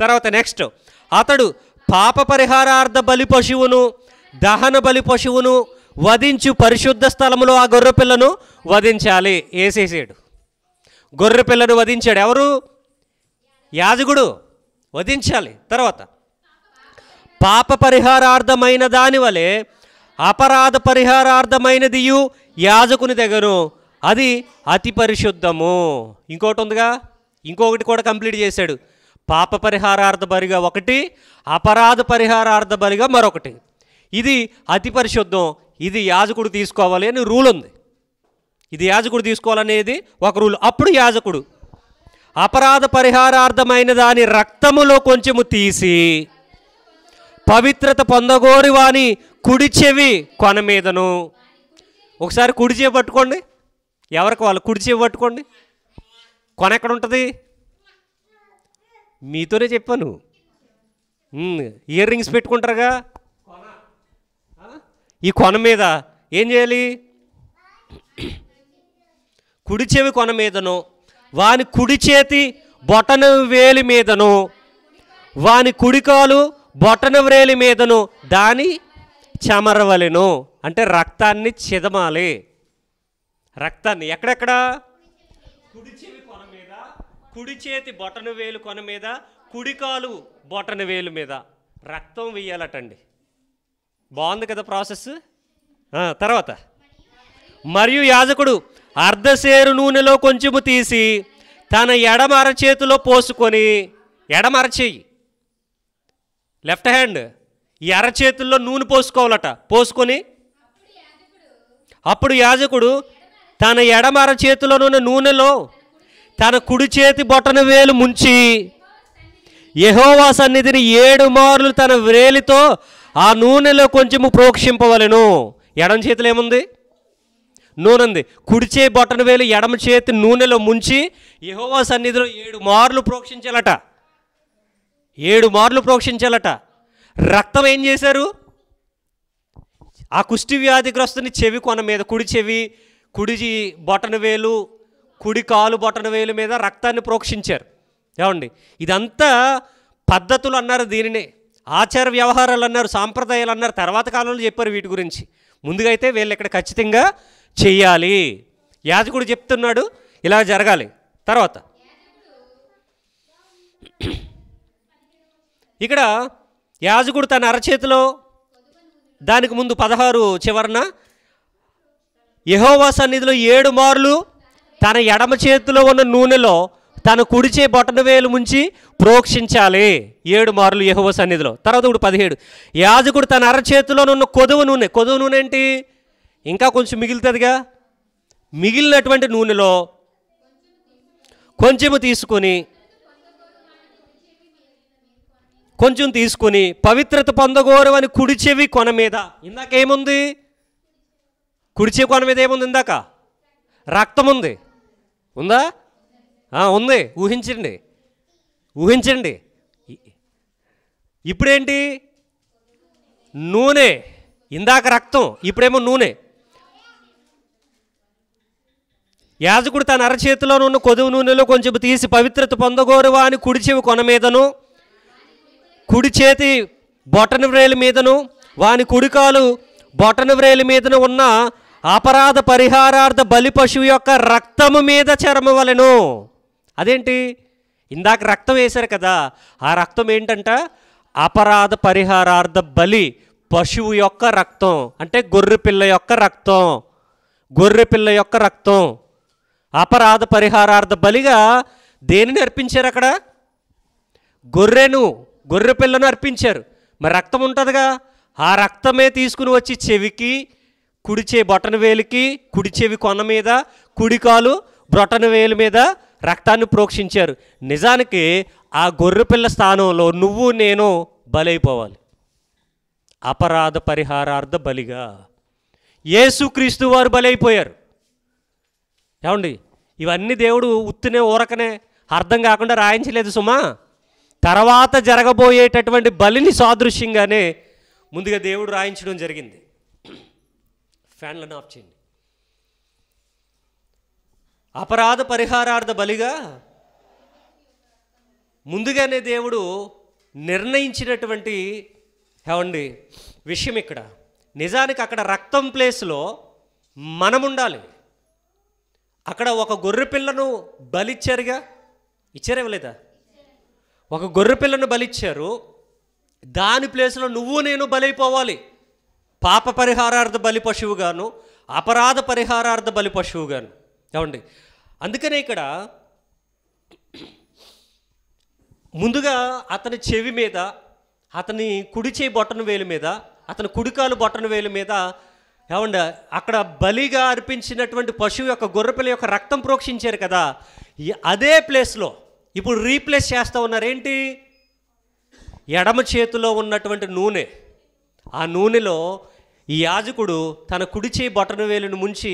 తర్వాత నెక్స్ట్ అతడు పాప పరిహారార్థ బలి పశువును దహన బలి పశువును వధించు పరిశుద్ధ స్థలంలో ఆ గొర్రె పిల్లను వధించాలి వేసేసాడు పిల్లను వధించాడు ఎవరు యాజకుడు వధించాలి తర్వాత పాప పరిహారార్థమైన దానివలే అపరాధ పరిహారార్థమైనదియు యాజకుని దగ్గరు అది అతి పరిశుద్ధము ఇంకోటి ఉందిగా ఇంకొకటి కూడా కంప్లీట్ చేశాడు పాప పరిహారార్థ బరిగా ఒకటి అపరాధ పరిహారార్థ బరిగా మరొకటి ఇది అతి పరిశుద్ధం ఇది యాజకుడు తీసుకోవాలి అని రూల్ ఉంది ఇది యాజకుడు తీసుకోవాలనేది ఒక రూల్ అప్పుడు యాజకుడు అపరాధ పరిహారార్థమైన దాని రక్తములో కొంచెము తీసి పవిత్రత పొందగోరి వాని కుడి చెవి కొన మీదను ఒకసారి కుడి చెవి పట్టుకోండి ఎవరికి వాళ్ళు కుడి చెవి పట్టుకోండి కొన ఎక్కడ ఉంటుంది మీతోనే చెప్పాను ఇయర్ రింగ్స్ పెట్టుకుంటారుగా ఈ కొన మీద ఏం చేయాలి కుడి చెవి కొన మీదను వాని కుడి చేతి బొటన వేలి మీదను వాని కుడికాలు బొటన వ్రేలి మీదను దాని చెమరవలెను అంటే రక్తాన్ని చిదమాలి రక్తాన్ని ఎక్కడెక్కడ కుడి చెవి కొన మీద కుడి చేతి బొటన వేలు కొన మీద కుడికాలు బొటన వేలు మీద రక్తం వేయాలటండి బాగుంది కదా ప్రాసెస్ తర్వాత మరియు యాజకుడు అర్ధసేరు నూనెలో కొంచెము తీసి తన ఎడమర చేతిలో పోసుకొని ఎడమర చేయి లెఫ్ట్ హ్యాండ్ ఈ అరచేతుల్లో నూనె పోసుకోవాలట పోసుకొని అప్పుడు యాజకుడు తన ఎడమర నూనె నూనెలో తన కుడి చేతి బొటన వేలు ముంచి యహోవా సన్నిధిని ఏడు మార్లు తన వేలితో ఆ నూనెలో కొంచెము ప్రోక్షింపవలను ఎడం చేతిలో ఏముంది నూనె ఉంది కుడిచే బొట్టన వేలు ఎడమ చేతి నూనెలో ముంచి యహోవా సన్నిధిలో ఏడు మార్లు ప్రోక్షించాలట ఏడు మార్లు ప్రోక్షించాలట రక్తం ఏం చేశారు ఆ కుష్టి వ్యాధిగ్రస్తుని చెవి కొన మీద కుడి చెవి కుడి బొటన వేలు కుడి కాలు బొటన వేలు మీద రక్తాన్ని ప్రోక్షించారు ఏమండి ఇదంతా పద్ధతులు అన్నారు దీనినే ఆచార వ్యవహారాలు అన్నారు సాంప్రదాయాలు అన్నారు తర్వాత కాలంలో చెప్పారు వీటి గురించి ముందుగా అయితే వీళ్ళు ఇక్కడ ఖచ్చితంగా చెయ్యాలి యాజకుడు చెప్తున్నాడు ఇలా జరగాలి తర్వాత ఇక్కడ యాజకుడు తన అరచేతిలో దానికి ముందు పదహారు చివరన యహోవా సన్నిధిలో ఏడు మార్లు తన ఎడమ చేతిలో ఉన్న నూనెలో తన కుడిచే బొటన వేలు ముంచి ప్రోక్షించాలి ఏడు మార్లు యహువ సన్నిధిలో తర్వాత ఇప్పుడు పదిహేడు యాజకుడు తన అరచేతిలోనున్న కొదువు నూనె కొదువు నూనె ఏంటి ఇంకా కొంచెం మిగులుతుందిగా మిగిలినటువంటి నూనెలో కొంచెము తీసుకొని కొంచెం తీసుకుని పవిత్రత పొందగోరవని కుడి చెవి కొన మీద ఇందాక ఏముంది కుడి చెవి కొన మీద ఏముంది ఇందాక రక్తం ఉంది ఉందా ఉంది ఊహించండి ఊహించండి ఇప్పుడేంటి నూనె ఇందాక రక్తం ఇప్పుడేమో నూనె యాజకుడు తన అరచేతిలో ఉన్న కొదువు నూనెలో కొంచెం తీసి పవిత్రత పొందగోరువా అని కుడి చెవి కొన మీదను కుడి చేతి బొటన వ్రేలు మీదను వాని కుడికాలు బొటన వ్రేలు మీదను ఉన్న అపరాధ పరిహారార్థ బలి పశువు యొక్క రక్తము మీద చరమవలను అదేంటి ఇందాక రక్తం వేశారు కదా ఆ రక్తం ఏంటంట అపరాధ పరిహారార్థ బలి పశువు యొక్క రక్తం అంటే గొర్రె పిల్ల యొక్క రక్తం గొర్రె పిల్ల యొక్క రక్తం అపరాధ పరిహారార్థ బలిగా దేనిని అర్పించారు అక్కడ గొర్రెను గొర్రె పిల్లను అర్పించారు మరి రక్తం ఉంటుందిగా ఆ రక్తమే తీసుకుని వచ్చి చెవికి కుడిచే బొటన వేలికి కుడి చెవి కొన మీద కుడికాలు బ్రొటన వేలు మీద రక్తాన్ని ప్రోక్షించారు నిజానికి ఆ గొర్రెపిల్ల స్థానంలో నువ్వు నేను బలైపోవాలి అపరాధ పరిహారార్థ బలిగా ఏసుక్రీస్తు వారు బలైపోయారు ఏమండి ఇవన్నీ దేవుడు ఉత్తునే ఊరకనే అర్థం కాకుండా రాయించలేదు సుమా తర్వాత జరగబోయేటటువంటి బలిని సాదృశ్యంగానే ముందుగా దేవుడు రాయించడం జరిగింది (clears throat) ఫ్యాన్లను ఆఫ్ చేయండి అపరాధ పరిహారార్థ బలిగా ముందుగానే దేవుడు నిర్ణయించినటువంటి ఏమండి విషయం ఇక్కడ నిజానికి అక్కడ రక్తం ప్లేస్లో మనం ఉండాలి అక్కడ ఒక గొర్రె పిల్లను బలిచ్చారుగా ఇచ్చారు ఇవ్వలేదా ఒక గొర్రె పిల్లను బలిచ్చారు దాని ప్లేస్లో నువ్వు నేను బలైపోవాలి పాప పరిహారార్థ బలి పశువుగాను అపరాధ పరిహారార్థ బలి పశువుగాను ఏమండి అందుకనే ఇక్కడ ముందుగా అతని చెవి మీద అతని కుడి చేయి బొట్టను వేలు మీద అతని కుడికాలు బొట్టను వేలు మీద ఏమండి అక్కడ బలిగా అర్పించినటువంటి పశువు యొక్క గొర్రెపిల్ల యొక్క రక్తం ప్రోక్షించారు కదా అదే ప్లేస్లో ఇప్పుడు రీప్లేస్ చేస్తూ ఉన్నారేంటి ఎడమ చేతిలో ఉన్నటువంటి నూనె ఆ నూనెలో ఈ యాజకుడు తన కుడిచే బటన్ బొటను వేలును ముంచి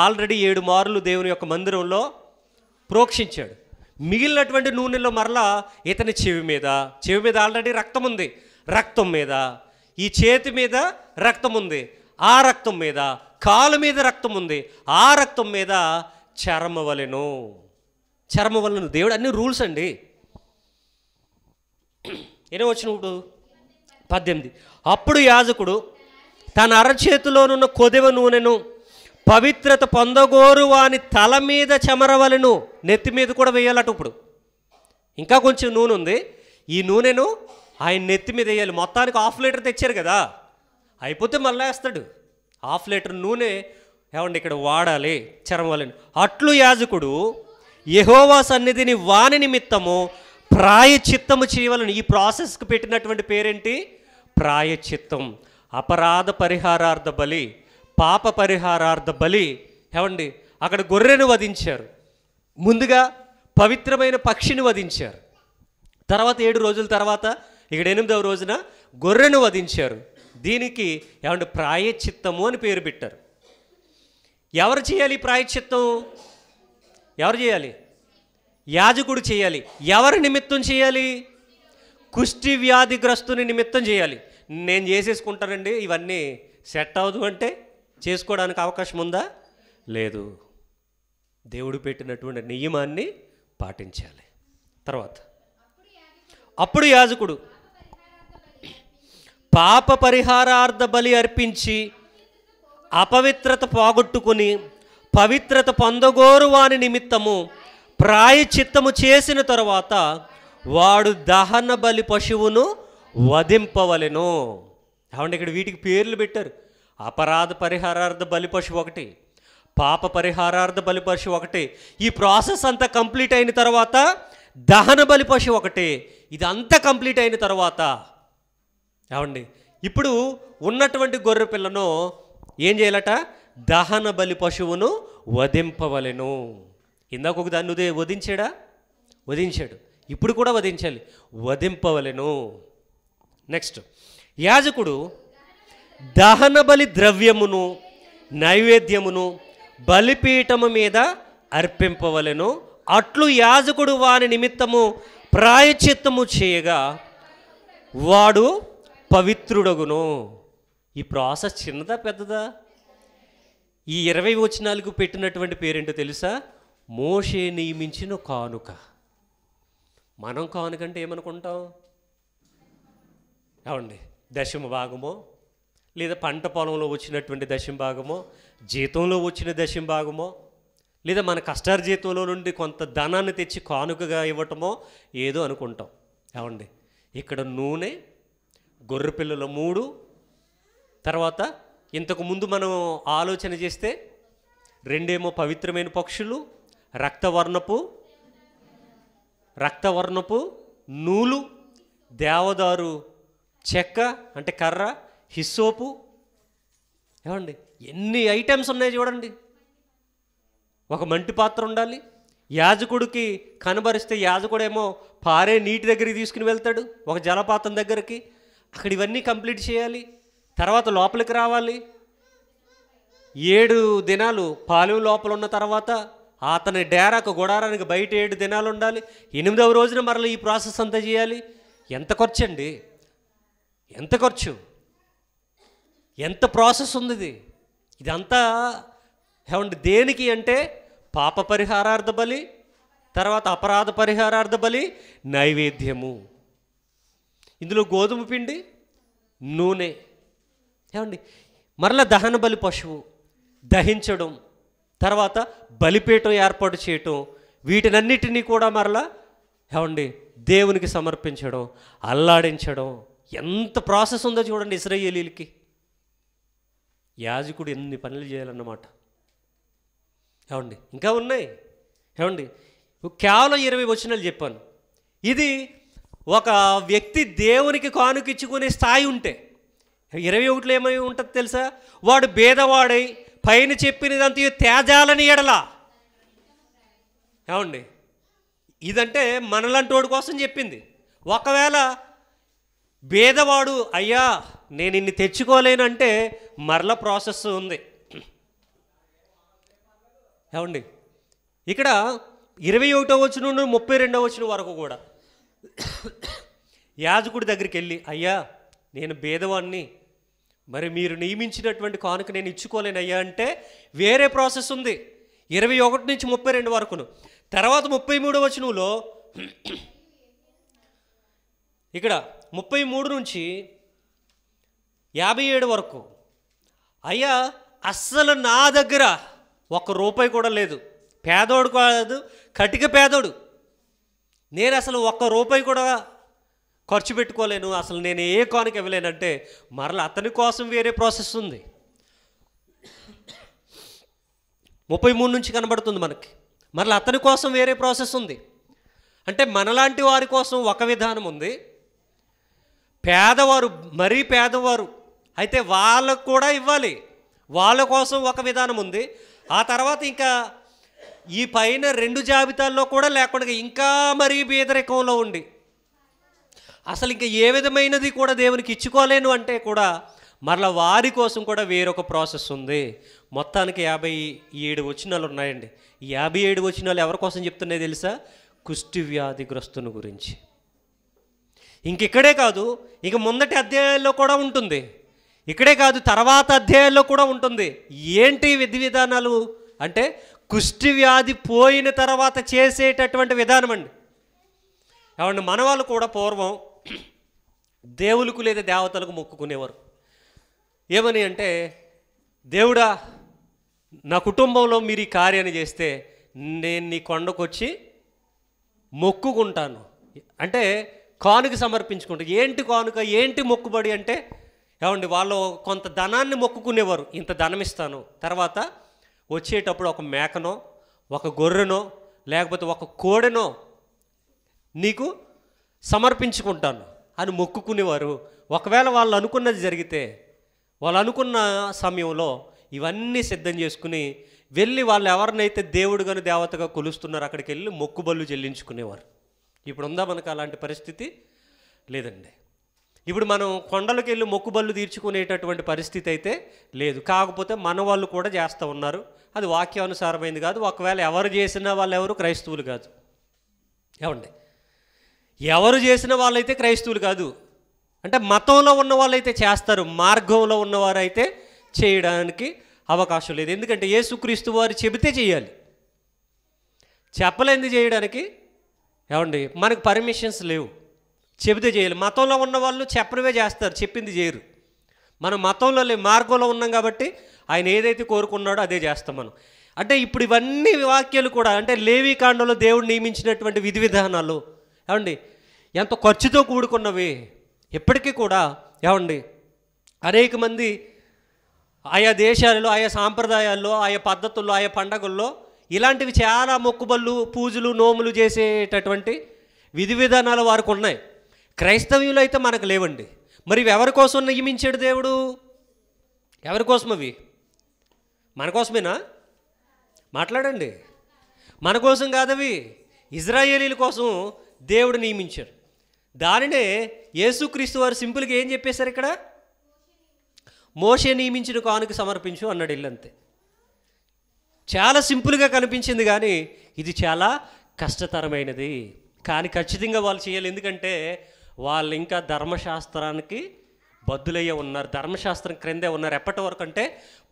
ఆల్రెడీ ఏడు మార్లు దేవుని యొక్క మందిరంలో ప్రోక్షించాడు మిగిలినటువంటి నూనెలో మరలా ఇతని చెవి మీద చెవి మీద ఆల్రెడీ రక్తం ఉంది రక్తం మీద ఈ చేతి మీద రక్తం ఉంది ఆ రక్తం మీద కాలు మీద రక్తం ఉంది ఆ రక్తం మీద చర్మవలెను చర్మవలను దేవుడు అన్ని రూల్స్ అండి (clears throat) ఏమో వచ్చినప్పుడు పద్దెనిమిది అప్పుడు యాజకుడు తన అరచేతిలోనున్న కొదవ నూనెను పవిత్రత పొందగోరు వాని తల మీద చెమరవలను నెత్తి మీద కూడా వేయాలట ఇప్పుడు ఇంకా కొంచెం నూనె ఉంది ఈ నూనెను ఆయన నెత్తి మీద వేయాలి మొత్తానికి హాఫ్ లీటర్ తెచ్చారు కదా అయిపోతే మళ్ళీ వేస్తాడు హాఫ్ లీటర్ నూనె ఏమండి ఇక్కడ వాడాలి చర్మవాలని అట్లు యాజకుడు యహోవా సన్నిధిని వాణి నిమిత్తము ప్రాయచిత్తము చేయవలను ఈ ప్రాసెస్కి పెట్టినటువంటి పేరేంటి ప్రాయచిత్తం అపరాధ పరిహారార్థ బలి పాప పరిహారార్థ బలి ఏమండి అక్కడ గొర్రెను వధించారు ముందుగా పవిత్రమైన పక్షిని వధించారు తర్వాత ఏడు రోజుల తర్వాత ఇక్కడ ఎనిమిదవ రోజున గొర్రెను వధించారు దీనికి ఏమంటే ప్రాయచిత్తము అని పేరు పెట్టారు ఎవరు చేయాలి ప్రాయచిత్తం ఎవరు చేయాలి యాజకుడు చేయాలి ఎవరి నిమిత్తం చేయాలి కుష్టి వ్యాధిగ్రస్తుని నిమిత్తం చేయాలి నేను చేసేసుకుంటానండి ఇవన్నీ సెట్ అవదు అంటే చేసుకోవడానికి అవకాశం ఉందా లేదు దేవుడు పెట్టినటువంటి నియమాన్ని పాటించాలి తర్వాత అప్పుడు యాజకుడు పాప పరిహారార్థ బలి అర్పించి అపవిత్రత పోగొట్టుకుని పవిత్రత పొందగోరు వాని నిమిత్తము ప్రాయచిత్తము చేసిన తర్వాత వాడు దహన బలి పశువును వధింపవలెను కాబట్టి ఇక్కడ వీటికి పేర్లు పెట్టారు అపరాధ పరిహారార్థ బలిపశు ఒకటి పాప పరిహారార్థ బలిపశు ఒకటి ఈ ప్రాసెస్ అంతా కంప్లీట్ అయిన తర్వాత దహన బలిపశు ఒకటి ఇది అంతా కంప్లీట్ అయిన తర్వాత ఏమండి ఇప్పుడు ఉన్నటువంటి గొర్రె పిల్లను ఏం చేయాలట దహన బలి పశువును వధింపవలెను ఇందాక ఒక దాన్ని ఉదయం వధించాడా వధించాడు ఇప్పుడు కూడా వధించాలి వధింపవలెను నెక్స్ట్ యాజకుడు దహన బలి ద్రవ్యమును నైవేద్యమును బలిపీఠము మీద అర్పింపవలను అట్లు యాజకుడు వాని నిమిత్తము ప్రాయచిత్తము చేయగా వాడు పవిత్రుడగును ఈ ప్రాసెస్ చిన్నదా పెద్దదా ఈ ఇరవై వచనాలకు పెట్టినటువంటి పేరేంటో తెలుసా మోషే నియమించిన కానుక మనం కానుకంటే ఏమనుకుంటాం ఏమండి దశమ భాగమో లేదా పంట పొలంలో వచ్చినటువంటి దశమ భాగమో జీతంలో వచ్చిన దశమ భాగమో లేదా మన కష్టార్జీతంలో నుండి కొంత ధనాన్ని తెచ్చి కానుకగా ఇవ్వటమో ఏదో అనుకుంటాం ఏమండి ఇక్కడ నూనె గొర్రె పిల్లల మూడు తర్వాత ఇంతకు ముందు మనం ఆలోచన చేస్తే రెండేమో పవిత్రమైన పక్షులు రక్తవర్ణపు రక్తవర్ణపు నూలు దేవదారు చెక్క అంటే కర్ర హిస్సోపు ఏమండి ఎన్ని ఐటమ్స్ ఉన్నాయి చూడండి ఒక మంటి పాత్ర ఉండాలి యాజకుడికి కనబరిస్తే యాజకుడేమో పారే నీటి దగ్గరికి తీసుకుని వెళ్తాడు ఒక జలపాతం దగ్గరికి అక్కడ ఇవన్నీ కంప్లీట్ చేయాలి తర్వాత లోపలికి రావాలి ఏడు దినాలు పాలెం లోపల ఉన్న తర్వాత అతని డేరాకు గుడారానికి బయట ఏడు దినాలు ఉండాలి ఎనిమిదవ రోజున మరలా ఈ ప్రాసెస్ అంతా చేయాలి ఎంత ఖర్చండి ఎంత ఖర్చు ఎంత ప్రాసెస్ ఉంది ఇది ఇదంతా ఏమంటే దేనికి అంటే పాప పరిహారార్థ బలి తర్వాత అపరాధ పరిహారార్థ బలి నైవేద్యము ఇందులో గోధుమ పిండి నూనె ఏమండి మరల దహన బలి పశువు దహించడం తర్వాత బలిపీఠం ఏర్పాటు చేయటం వీటినన్నిటినీ కూడా మరలా ఏమండి దేవునికి సమర్పించడం అల్లాడించడం ఎంత ప్రాసెస్ ఉందో చూడండి ఇస్రాయేలీలకి యాజకుడు ఎన్ని పనులు చేయాలన్నమాట ఏమండి ఇంకా ఉన్నాయి ఏమండి కేవలం ఇరవై వచనాలు చెప్పాను ఇది ఒక వ్యక్తి దేవునికి కానుకిచ్చుకునే స్థాయి ఉంటే ఇరవై ఒకటిలో ఏమై ఉంటుంది తెలుసా వాడు భేదవాడై పైన చెప్పినదంతా తేజాలని ఎడలా ఏమండి ఇదంటే మనలాంటి వాడి కోసం చెప్పింది ఒకవేళ బేదవాడు అయ్యా నేను ఇన్ని తెచ్చుకోలేనంటే మరల ప్రాసెస్ ఉంది ఏమండి ఇక్కడ ఇరవై ఒకటో వచ్చిన నుండి ముప్పై రెండో వచ్చిన వరకు కూడా యాజకుడి దగ్గరికి వెళ్ళి అయ్యా నేను బేదవాణ్ణి మరి మీరు నియమించినటువంటి కానుక నేను ఇచ్చుకోలేను అయ్యా అంటే వేరే ప్రాసెస్ ఉంది ఇరవై ఒకటి నుంచి ముప్పై రెండు వరకును తర్వాత ముప్పై మూడో వచనంలో ఇక్కడ ముప్పై మూడు నుంచి యాభై ఏడు వరకు అయ్యా అస్సలు నా దగ్గర ఒక్క రూపాయి కూడా లేదు పేదోడు కాదు కటిక పేదోడు నేను అసలు ఒక్క రూపాయి కూడా ఖర్చు పెట్టుకోలేను అసలు నేను ఏ కోనకి ఇవ్వలేనంటే మరల అతని కోసం వేరే ప్రాసెస్ ఉంది ముప్పై మూడు నుంచి కనబడుతుంది మనకి మరల అతని కోసం వేరే ప్రాసెస్ ఉంది అంటే మనలాంటి వారి కోసం ఒక విధానం ఉంది పేదవారు మరీ పేదవారు అయితే వాళ్ళకు కూడా ఇవ్వాలి వాళ్ళ కోసం ఒక విధానం ఉంది ఆ తర్వాత ఇంకా ఈ పైన రెండు జాబితాల్లో కూడా లేకుండా ఇంకా మరీ బీదరికంలో ఉండి అసలు ఇంకా ఏ విధమైనది కూడా దేవునికి ఇచ్చుకోలేను అంటే కూడా మరలా వారి కోసం కూడా వేరొక ప్రాసెస్ ఉంది మొత్తానికి యాభై ఏడు వచనాలు ఉన్నాయండి ఈ యాభై ఏడు వచనాలు ఎవరి కోసం చెప్తున్నాయి తెలుసా కుష్టి వ్యాధిగ్రస్తుని గురించి ఇంకిక్కడే కాదు ఇక ముందటి అధ్యాయాల్లో కూడా ఉంటుంది ఇక్కడే కాదు తర్వాత అధ్యాయాల్లో కూడా ఉంటుంది ఏంటి విధి విధానాలు అంటే కుష్టి వ్యాధి పోయిన తర్వాత చేసేటటువంటి విధానం అండి ఏమండి మనవాళ్ళు కూడా పూర్వం దేవులకు లేదా దేవతలకు మొక్కుకునేవారు ఏమని అంటే దేవుడా నా కుటుంబంలో మీరు ఈ కార్యాన్ని చేస్తే నేను నీ కొండకొచ్చి మొక్కుకుంటాను అంటే కానుక సమర్పించుకుంటారు ఏంటి కానుక ఏంటి మొక్కుబడి అంటే ఏమండి వాళ్ళు కొంత ధనాన్ని మొక్కుకునేవారు ఇంత ధనం ఇస్తాను తర్వాత వచ్చేటప్పుడు ఒక మేకనో ఒక గొర్రెనో లేకపోతే ఒక కోడెనో నీకు సమర్పించుకుంటాను అని మొక్కుకునేవారు ఒకవేళ వాళ్ళు అనుకున్నది జరిగితే వాళ్ళు అనుకున్న సమయంలో ఇవన్నీ సిద్ధం చేసుకుని వెళ్ళి వాళ్ళు ఎవరినైతే దేవుడుగాను దేవతగా కొలుస్తున్నారు అక్కడికి వెళ్ళి మొక్కుబళ్ళు చెల్లించుకునేవారు ఇప్పుడు ఉందా మనకు అలాంటి పరిస్థితి లేదండి ఇప్పుడు మనం కొండలకు వెళ్ళి మొక్కుబళ్ళు తీర్చుకునేటటువంటి పరిస్థితి అయితే లేదు కాకపోతే మన వాళ్ళు కూడా చేస్తూ ఉన్నారు అది వాక్యానుసారమైంది కాదు ఒకవేళ ఎవరు చేసిన వాళ్ళు ఎవరు క్రైస్తవులు కాదు ఏమండి ఎవరు చేసిన వాళ్ళైతే క్రైస్తవులు కాదు అంటే మతంలో ఉన్న వాళ్ళైతే చేస్తారు మార్గంలో ఉన్నవారైతే చేయడానికి అవకాశం లేదు ఎందుకంటే ఏసుక్రీస్తు వారు చెబితే చేయాలి చెప్పలేంది చేయడానికి ఏమండి మనకు పర్మిషన్స్ లేవు చెబితే చేయాలి మతంలో ఉన్న వాళ్ళు చెప్పనివే చేస్తారు చెప్పింది చేయరు మనం మతంలో లే మార్గంలో ఉన్నాం కాబట్టి ఆయన ఏదైతే కోరుకున్నాడో అదే చేస్తాం మనం అంటే ఇప్పుడు ఇవన్నీ వాక్యాలు కూడా అంటే లేవి కాండంలో దేవుడు నియమించినటువంటి విధి విధానాలు ఏమండి ఎంత ఖర్చుతో కూడుకున్నవి ఇప్పటికీ కూడా ఏమండి అనేక మంది ఆయా దేశాలలో ఆయా సాంప్రదాయాల్లో ఆయా పద్ధతుల్లో ఆయా పండగల్లో ఇలాంటివి చాలా మొక్కుబళ్ళు పూజలు నోములు చేసేటటువంటి విధి విధానాలు వారికి ఉన్నాయి క్రైస్తవ్యులు అయితే మనకు లేవండి మరి ఎవరికోసం ఎవరి కోసం నియమించాడు దేవుడు ఎవరి కోసం అవి మన కోసమేనా మాట్లాడండి మన కోసం కాదవి ఇజ్రాయేలీల కోసం దేవుడు నియమించాడు దానినే యేసుక్రీస్తు వారు సింపుల్గా ఏం చెప్పేశారు ఇక్కడ మోషే నియమించిన కానుక సమర్పించు అన్నాడు ఇల్లంతే చాలా సింపుల్గా కనిపించింది కానీ ఇది చాలా కష్టతరమైనది కానీ ఖచ్చితంగా వాళ్ళు చేయాలి ఎందుకంటే వాళ్ళు ఇంకా ధర్మశాస్త్రానికి బద్దులయ్యే ఉన్నారు ధర్మశాస్త్రం క్రిందే ఉన్నారు ఎప్పటి వరకు అంటే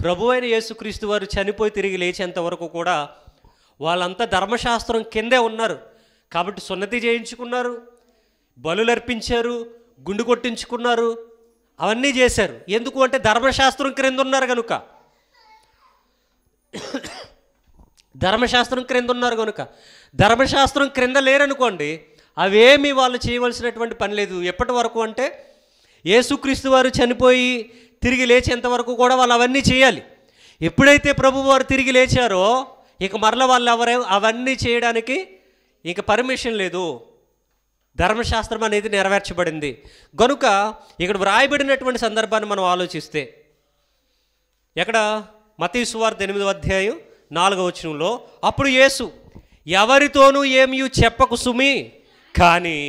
ప్రభు అయిన యేసుక్రీస్తు వారు చనిపోయి తిరిగి లేచేంత వరకు కూడా వాళ్ళంతా ధర్మశాస్త్రం కిందే ఉన్నారు కాబట్టి సున్నతి చేయించుకున్నారు బలులర్పించారు గుండు కొట్టించుకున్నారు అవన్నీ చేశారు ఎందుకు అంటే ధర్మశాస్త్రం క్రింద ఉన్నారు కనుక ధర్మశాస్త్రం క్రింద ఉన్నారు కనుక ధర్మశాస్త్రం క్రింద లేరనుకోండి అవేమి వాళ్ళు చేయవలసినటువంటి పని లేదు ఎప్పటి వరకు అంటే యేసుక్రీస్తు వారు చనిపోయి తిరిగి లేచేంత వరకు కూడా వాళ్ళు అవన్నీ చేయాలి ఎప్పుడైతే ప్రభు వారు తిరిగి లేచారో ఇక మరల వాళ్ళు ఎవరే అవన్నీ చేయడానికి ఇక పర్మిషన్ లేదు ధర్మశాస్త్రం అనేది నెరవేర్చబడింది గనుక ఇక్కడ వ్రాయబడినటువంటి సందర్భాన్ని మనం ఆలోచిస్తే ఎక్కడ మతీసు వార్త ఎనిమిదో అధ్యాయం నాలుగవ వచనంలో అప్పుడు యేసు ఎవరితోనూ ఏమీ చెప్పకు సుమి కానీ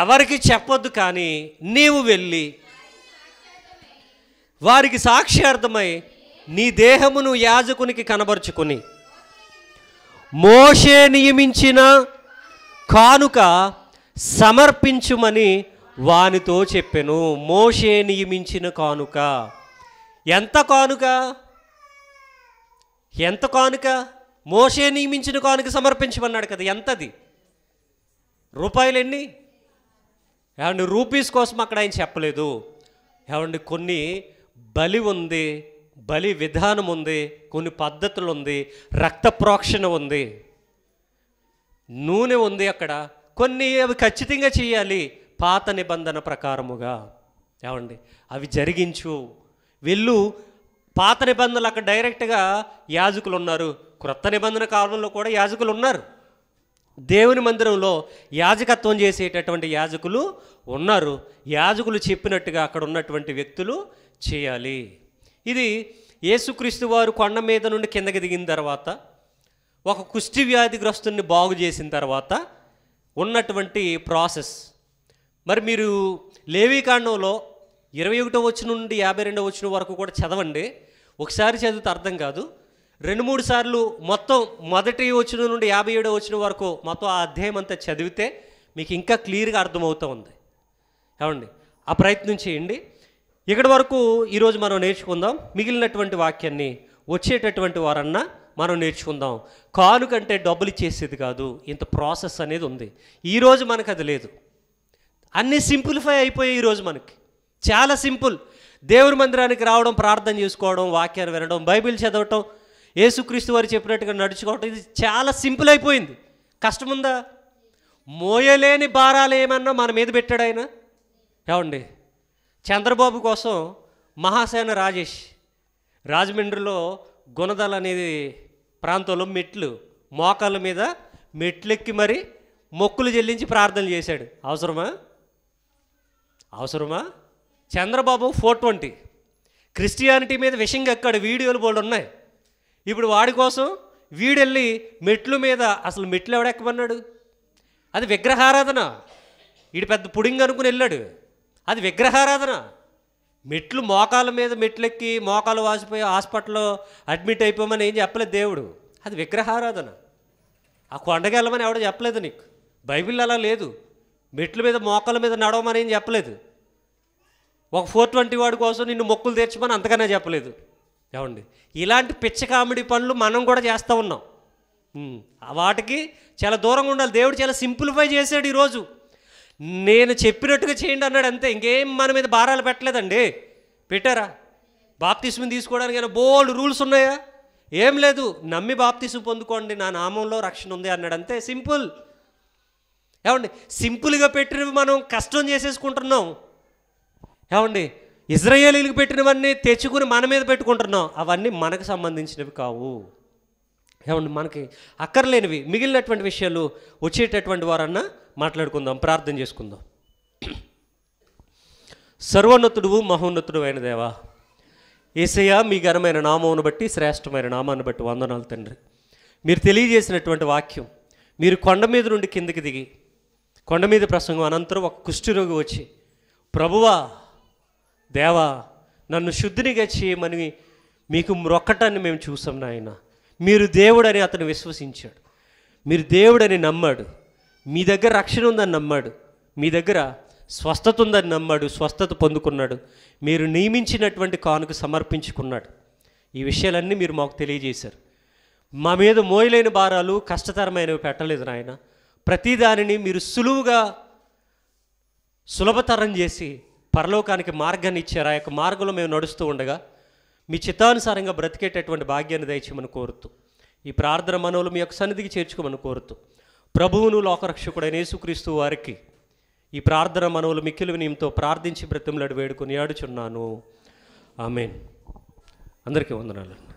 ఎవరికి చెప్పొద్దు కానీ నీవు వెళ్ళి వారికి సాక్ష్యార్థమై నీ దేహమును యాజకునికి కనబరుచుకుని మోషే నియమించిన కానుక సమర్పించుమని వానితో చెప్పెను మోషే నియమించిన కానుక ఎంత కానుక ఎంత కానుక మోసే నియమించిన కానుక సమర్పించమన్నాడు కదా ఎంతది రూపాయలు ఎన్ని ఏమండి రూపీస్ కోసం అక్కడ ఆయన చెప్పలేదు ఏమండి కొన్ని బలి ఉంది బలి విధానం ఉంది కొన్ని పద్ధతులు ఉంది రక్త ప్రోక్షణ ఉంది నూనె ఉంది అక్కడ కొన్ని అవి ఖచ్చితంగా చేయాలి పాత నిబంధన ప్రకారముగా ఏమండి అవి జరిగించు వెళ్ళు పాత నిబంధనలు అక్కడ డైరెక్ట్గా యాజకులు ఉన్నారు క్రొత్త నిబంధన కాలంలో కూడా యాజకులు ఉన్నారు దేవుని మందిరంలో యాజకత్వం చేసేటటువంటి యాజకులు ఉన్నారు యాజకులు చెప్పినట్టుగా అక్కడ ఉన్నటువంటి వ్యక్తులు చేయాలి ఇది యేసుక్రీస్తు వారు కొండ మీద నుండి కిందకి దిగిన తర్వాత ఒక కుష్టి వ్యాధిగ్రస్తుని బాగు చేసిన తర్వాత ఉన్నటువంటి ప్రాసెస్ మరి మీరు లేవీకాండంలో ఇరవై ఒకటో వచ్చిన నుండి యాభై రెండో వచ్చిన వరకు కూడా చదవండి ఒకసారి చదివితే అర్థం కాదు రెండు మూడు సార్లు మొత్తం మొదటి వచ్చిన నుండి యాభై ఏడో వచ్చిన వరకు మొత్తం ఆ అధ్యాయం అంతా చదివితే మీకు ఇంకా క్లియర్గా అర్థమవుతూ ఉంది ఏమండి ఆ ప్రయత్నం చేయండి ఇక్కడి వరకు ఈరోజు మనం నేర్చుకుందాం మిగిలినటువంటి వాక్యాన్ని వచ్చేటటువంటి వారన్నా మనం నేర్చుకుందాం కానుకంటే డబ్బులు ఇచ్చేసేది కాదు ఇంత ప్రాసెస్ అనేది ఉంది ఈరోజు మనకు అది లేదు అన్నీ సింప్లిఫై అయిపోయాయి ఈరోజు మనకి చాలా సింపుల్ దేవుని మందిరానికి రావడం ప్రార్థన చేసుకోవడం వాక్యాలు వినడం బైబిల్ చదవటం యేసుక్రీస్తు వారు చెప్పినట్టుగా నడుచుకోవటం ఇది చాలా సింపుల్ అయిపోయింది కష్టముందా మోయలేని భారాలు ఏమన్నా మన మీద పెట్టాడు ఆయన ఏమండి చంద్రబాబు కోసం మహాసేన రాజేష్ రాజమండ్రిలో గుణదల అనేది ప్రాంతంలో మెట్లు మోకాళ్ళ మీద మెట్లెక్కి మరి మొక్కులు చెల్లించి ప్రార్థన చేశాడు అవసరమా అవసరమా చంద్రబాబు ఫోర్ ట్వంటీ క్రిస్టియానిటీ మీద విషంగా ఎక్కడ వీడియోలు బోర్డు ఉన్నాయి ఇప్పుడు వాడి కోసం వీడెళ్ళి మెట్లు మీద అసలు మెట్లు ఎవడెక్కమన్నాడు అది విగ్రహారాధన ఇటు పెద్ద పుడింగ్ అనుకుని వెళ్ళాడు అది విగ్రహారాధన మెట్లు మోకాల మీద మెట్లెక్కి మోకాలు వాసిపోయి హాస్పిటల్లో అడ్మిట్ అయిపోమని ఏం చెప్పలేదు దేవుడు అది విగ్రహారాధన ఆ కొండగెళ్ళమని ఎవడో చెప్పలేదు నీకు బైబిల్ అలా లేదు మెట్ల మీద మోకాల మీద నడవమని ఏం చెప్పలేదు ఒక ఫోర్ ట్వంటీ వాడి కోసం నిన్ను మొక్కులు తీర్చమని అంతకన్నా చెప్పలేదు ఏమండి ఇలాంటి పిచ్చ కామెడీ పనులు మనం కూడా చేస్తూ ఉన్నాం వాటికి చాలా దూరంగా ఉండాలి దేవుడు చాలా సింప్లిఫై చేశాడు ఈరోజు నేను చెప్పినట్టుగా చేయండి అన్నాడు అంతే ఇంకేం మన మీద భారాలు పెట్టలేదండి పెట్టారా బాప్తిస్మిని తీసుకోవడానికి అయినా బోల్డ్ రూల్స్ ఉన్నాయా ఏం లేదు నమ్మి బాప్తిసు పొందుకోండి నా నామంలో రక్షణ ఉంది అన్నాడు అంతే సింపుల్ ఏమండి సింపుల్గా పెట్టినవి మనం కష్టం చేసేసుకుంటున్నాం ఏమండి ఇజ్రాయేలీలకు పెట్టినవన్నీ తెచ్చుకుని మన మీద పెట్టుకుంటున్నాం అవన్నీ మనకు సంబంధించినవి కావు ఏమండి మనకి అక్కర్లేనివి మిగిలినటువంటి విషయాలు వచ్చేటటువంటి వారన్నా మాట్లాడుకుందాం ప్రార్థన చేసుకుందాం సర్వోన్నతుడువు మహోన్నతుడు అయిన దేవా ఏసయ్య మీ ఘనమైన నామమును బట్టి శ్రేష్టమైన నామాన్ని బట్టి వందనాలు తండ్రి మీరు తెలియజేసినటువంటి వాక్యం మీరు కొండ మీద నుండి కిందకి దిగి కొండ మీద ప్రసంగం అనంతరం ఒక రోగి వచ్చి ప్రభువా దేవా నన్ను శుద్ధినిగా చేయమని మీకు మొక్కటాన్ని మేము చూసాం నాయన మీరు దేవుడని అతను విశ్వసించాడు మీరు దేవుడని నమ్మాడు మీ దగ్గర రక్షణ ఉందని నమ్మాడు మీ దగ్గర స్వస్థత ఉందని నమ్మాడు స్వస్థత పొందుకున్నాడు మీరు నియమించినటువంటి కానుక సమర్పించుకున్నాడు ఈ విషయాలన్నీ మీరు మాకు తెలియజేశారు మా మీద మోయలేని భారాలు కష్టతరమైనవి పెట్టలేదు నాయన ప్రతిదానిని మీరు సులువుగా సులభతరం చేసి పరలోకానికి మార్గాన్ని ఇచ్చారు ఆ యొక్క మార్గంలో మేము నడుస్తూ ఉండగా మీ చిత్తానుసారంగా బ్రతికేటటువంటి భాగ్యాన్ని దయచేయమని కోరుతూ ఈ ప్రార్థన మనవులు మీ యొక్క సన్నిధికి చేర్చుకోమని కోరుతూ ప్రభువును లోకరక్షకుడైన యేసుక్రీస్తు వారికి ఈ ప్రార్థన మనవులు మిక్కిలు వినయంతో ప్రార్థించి బ్రతిమలడు వేడుకొని ఆడుచున్నాను ఆమెన్ అందరికీ వందనాలు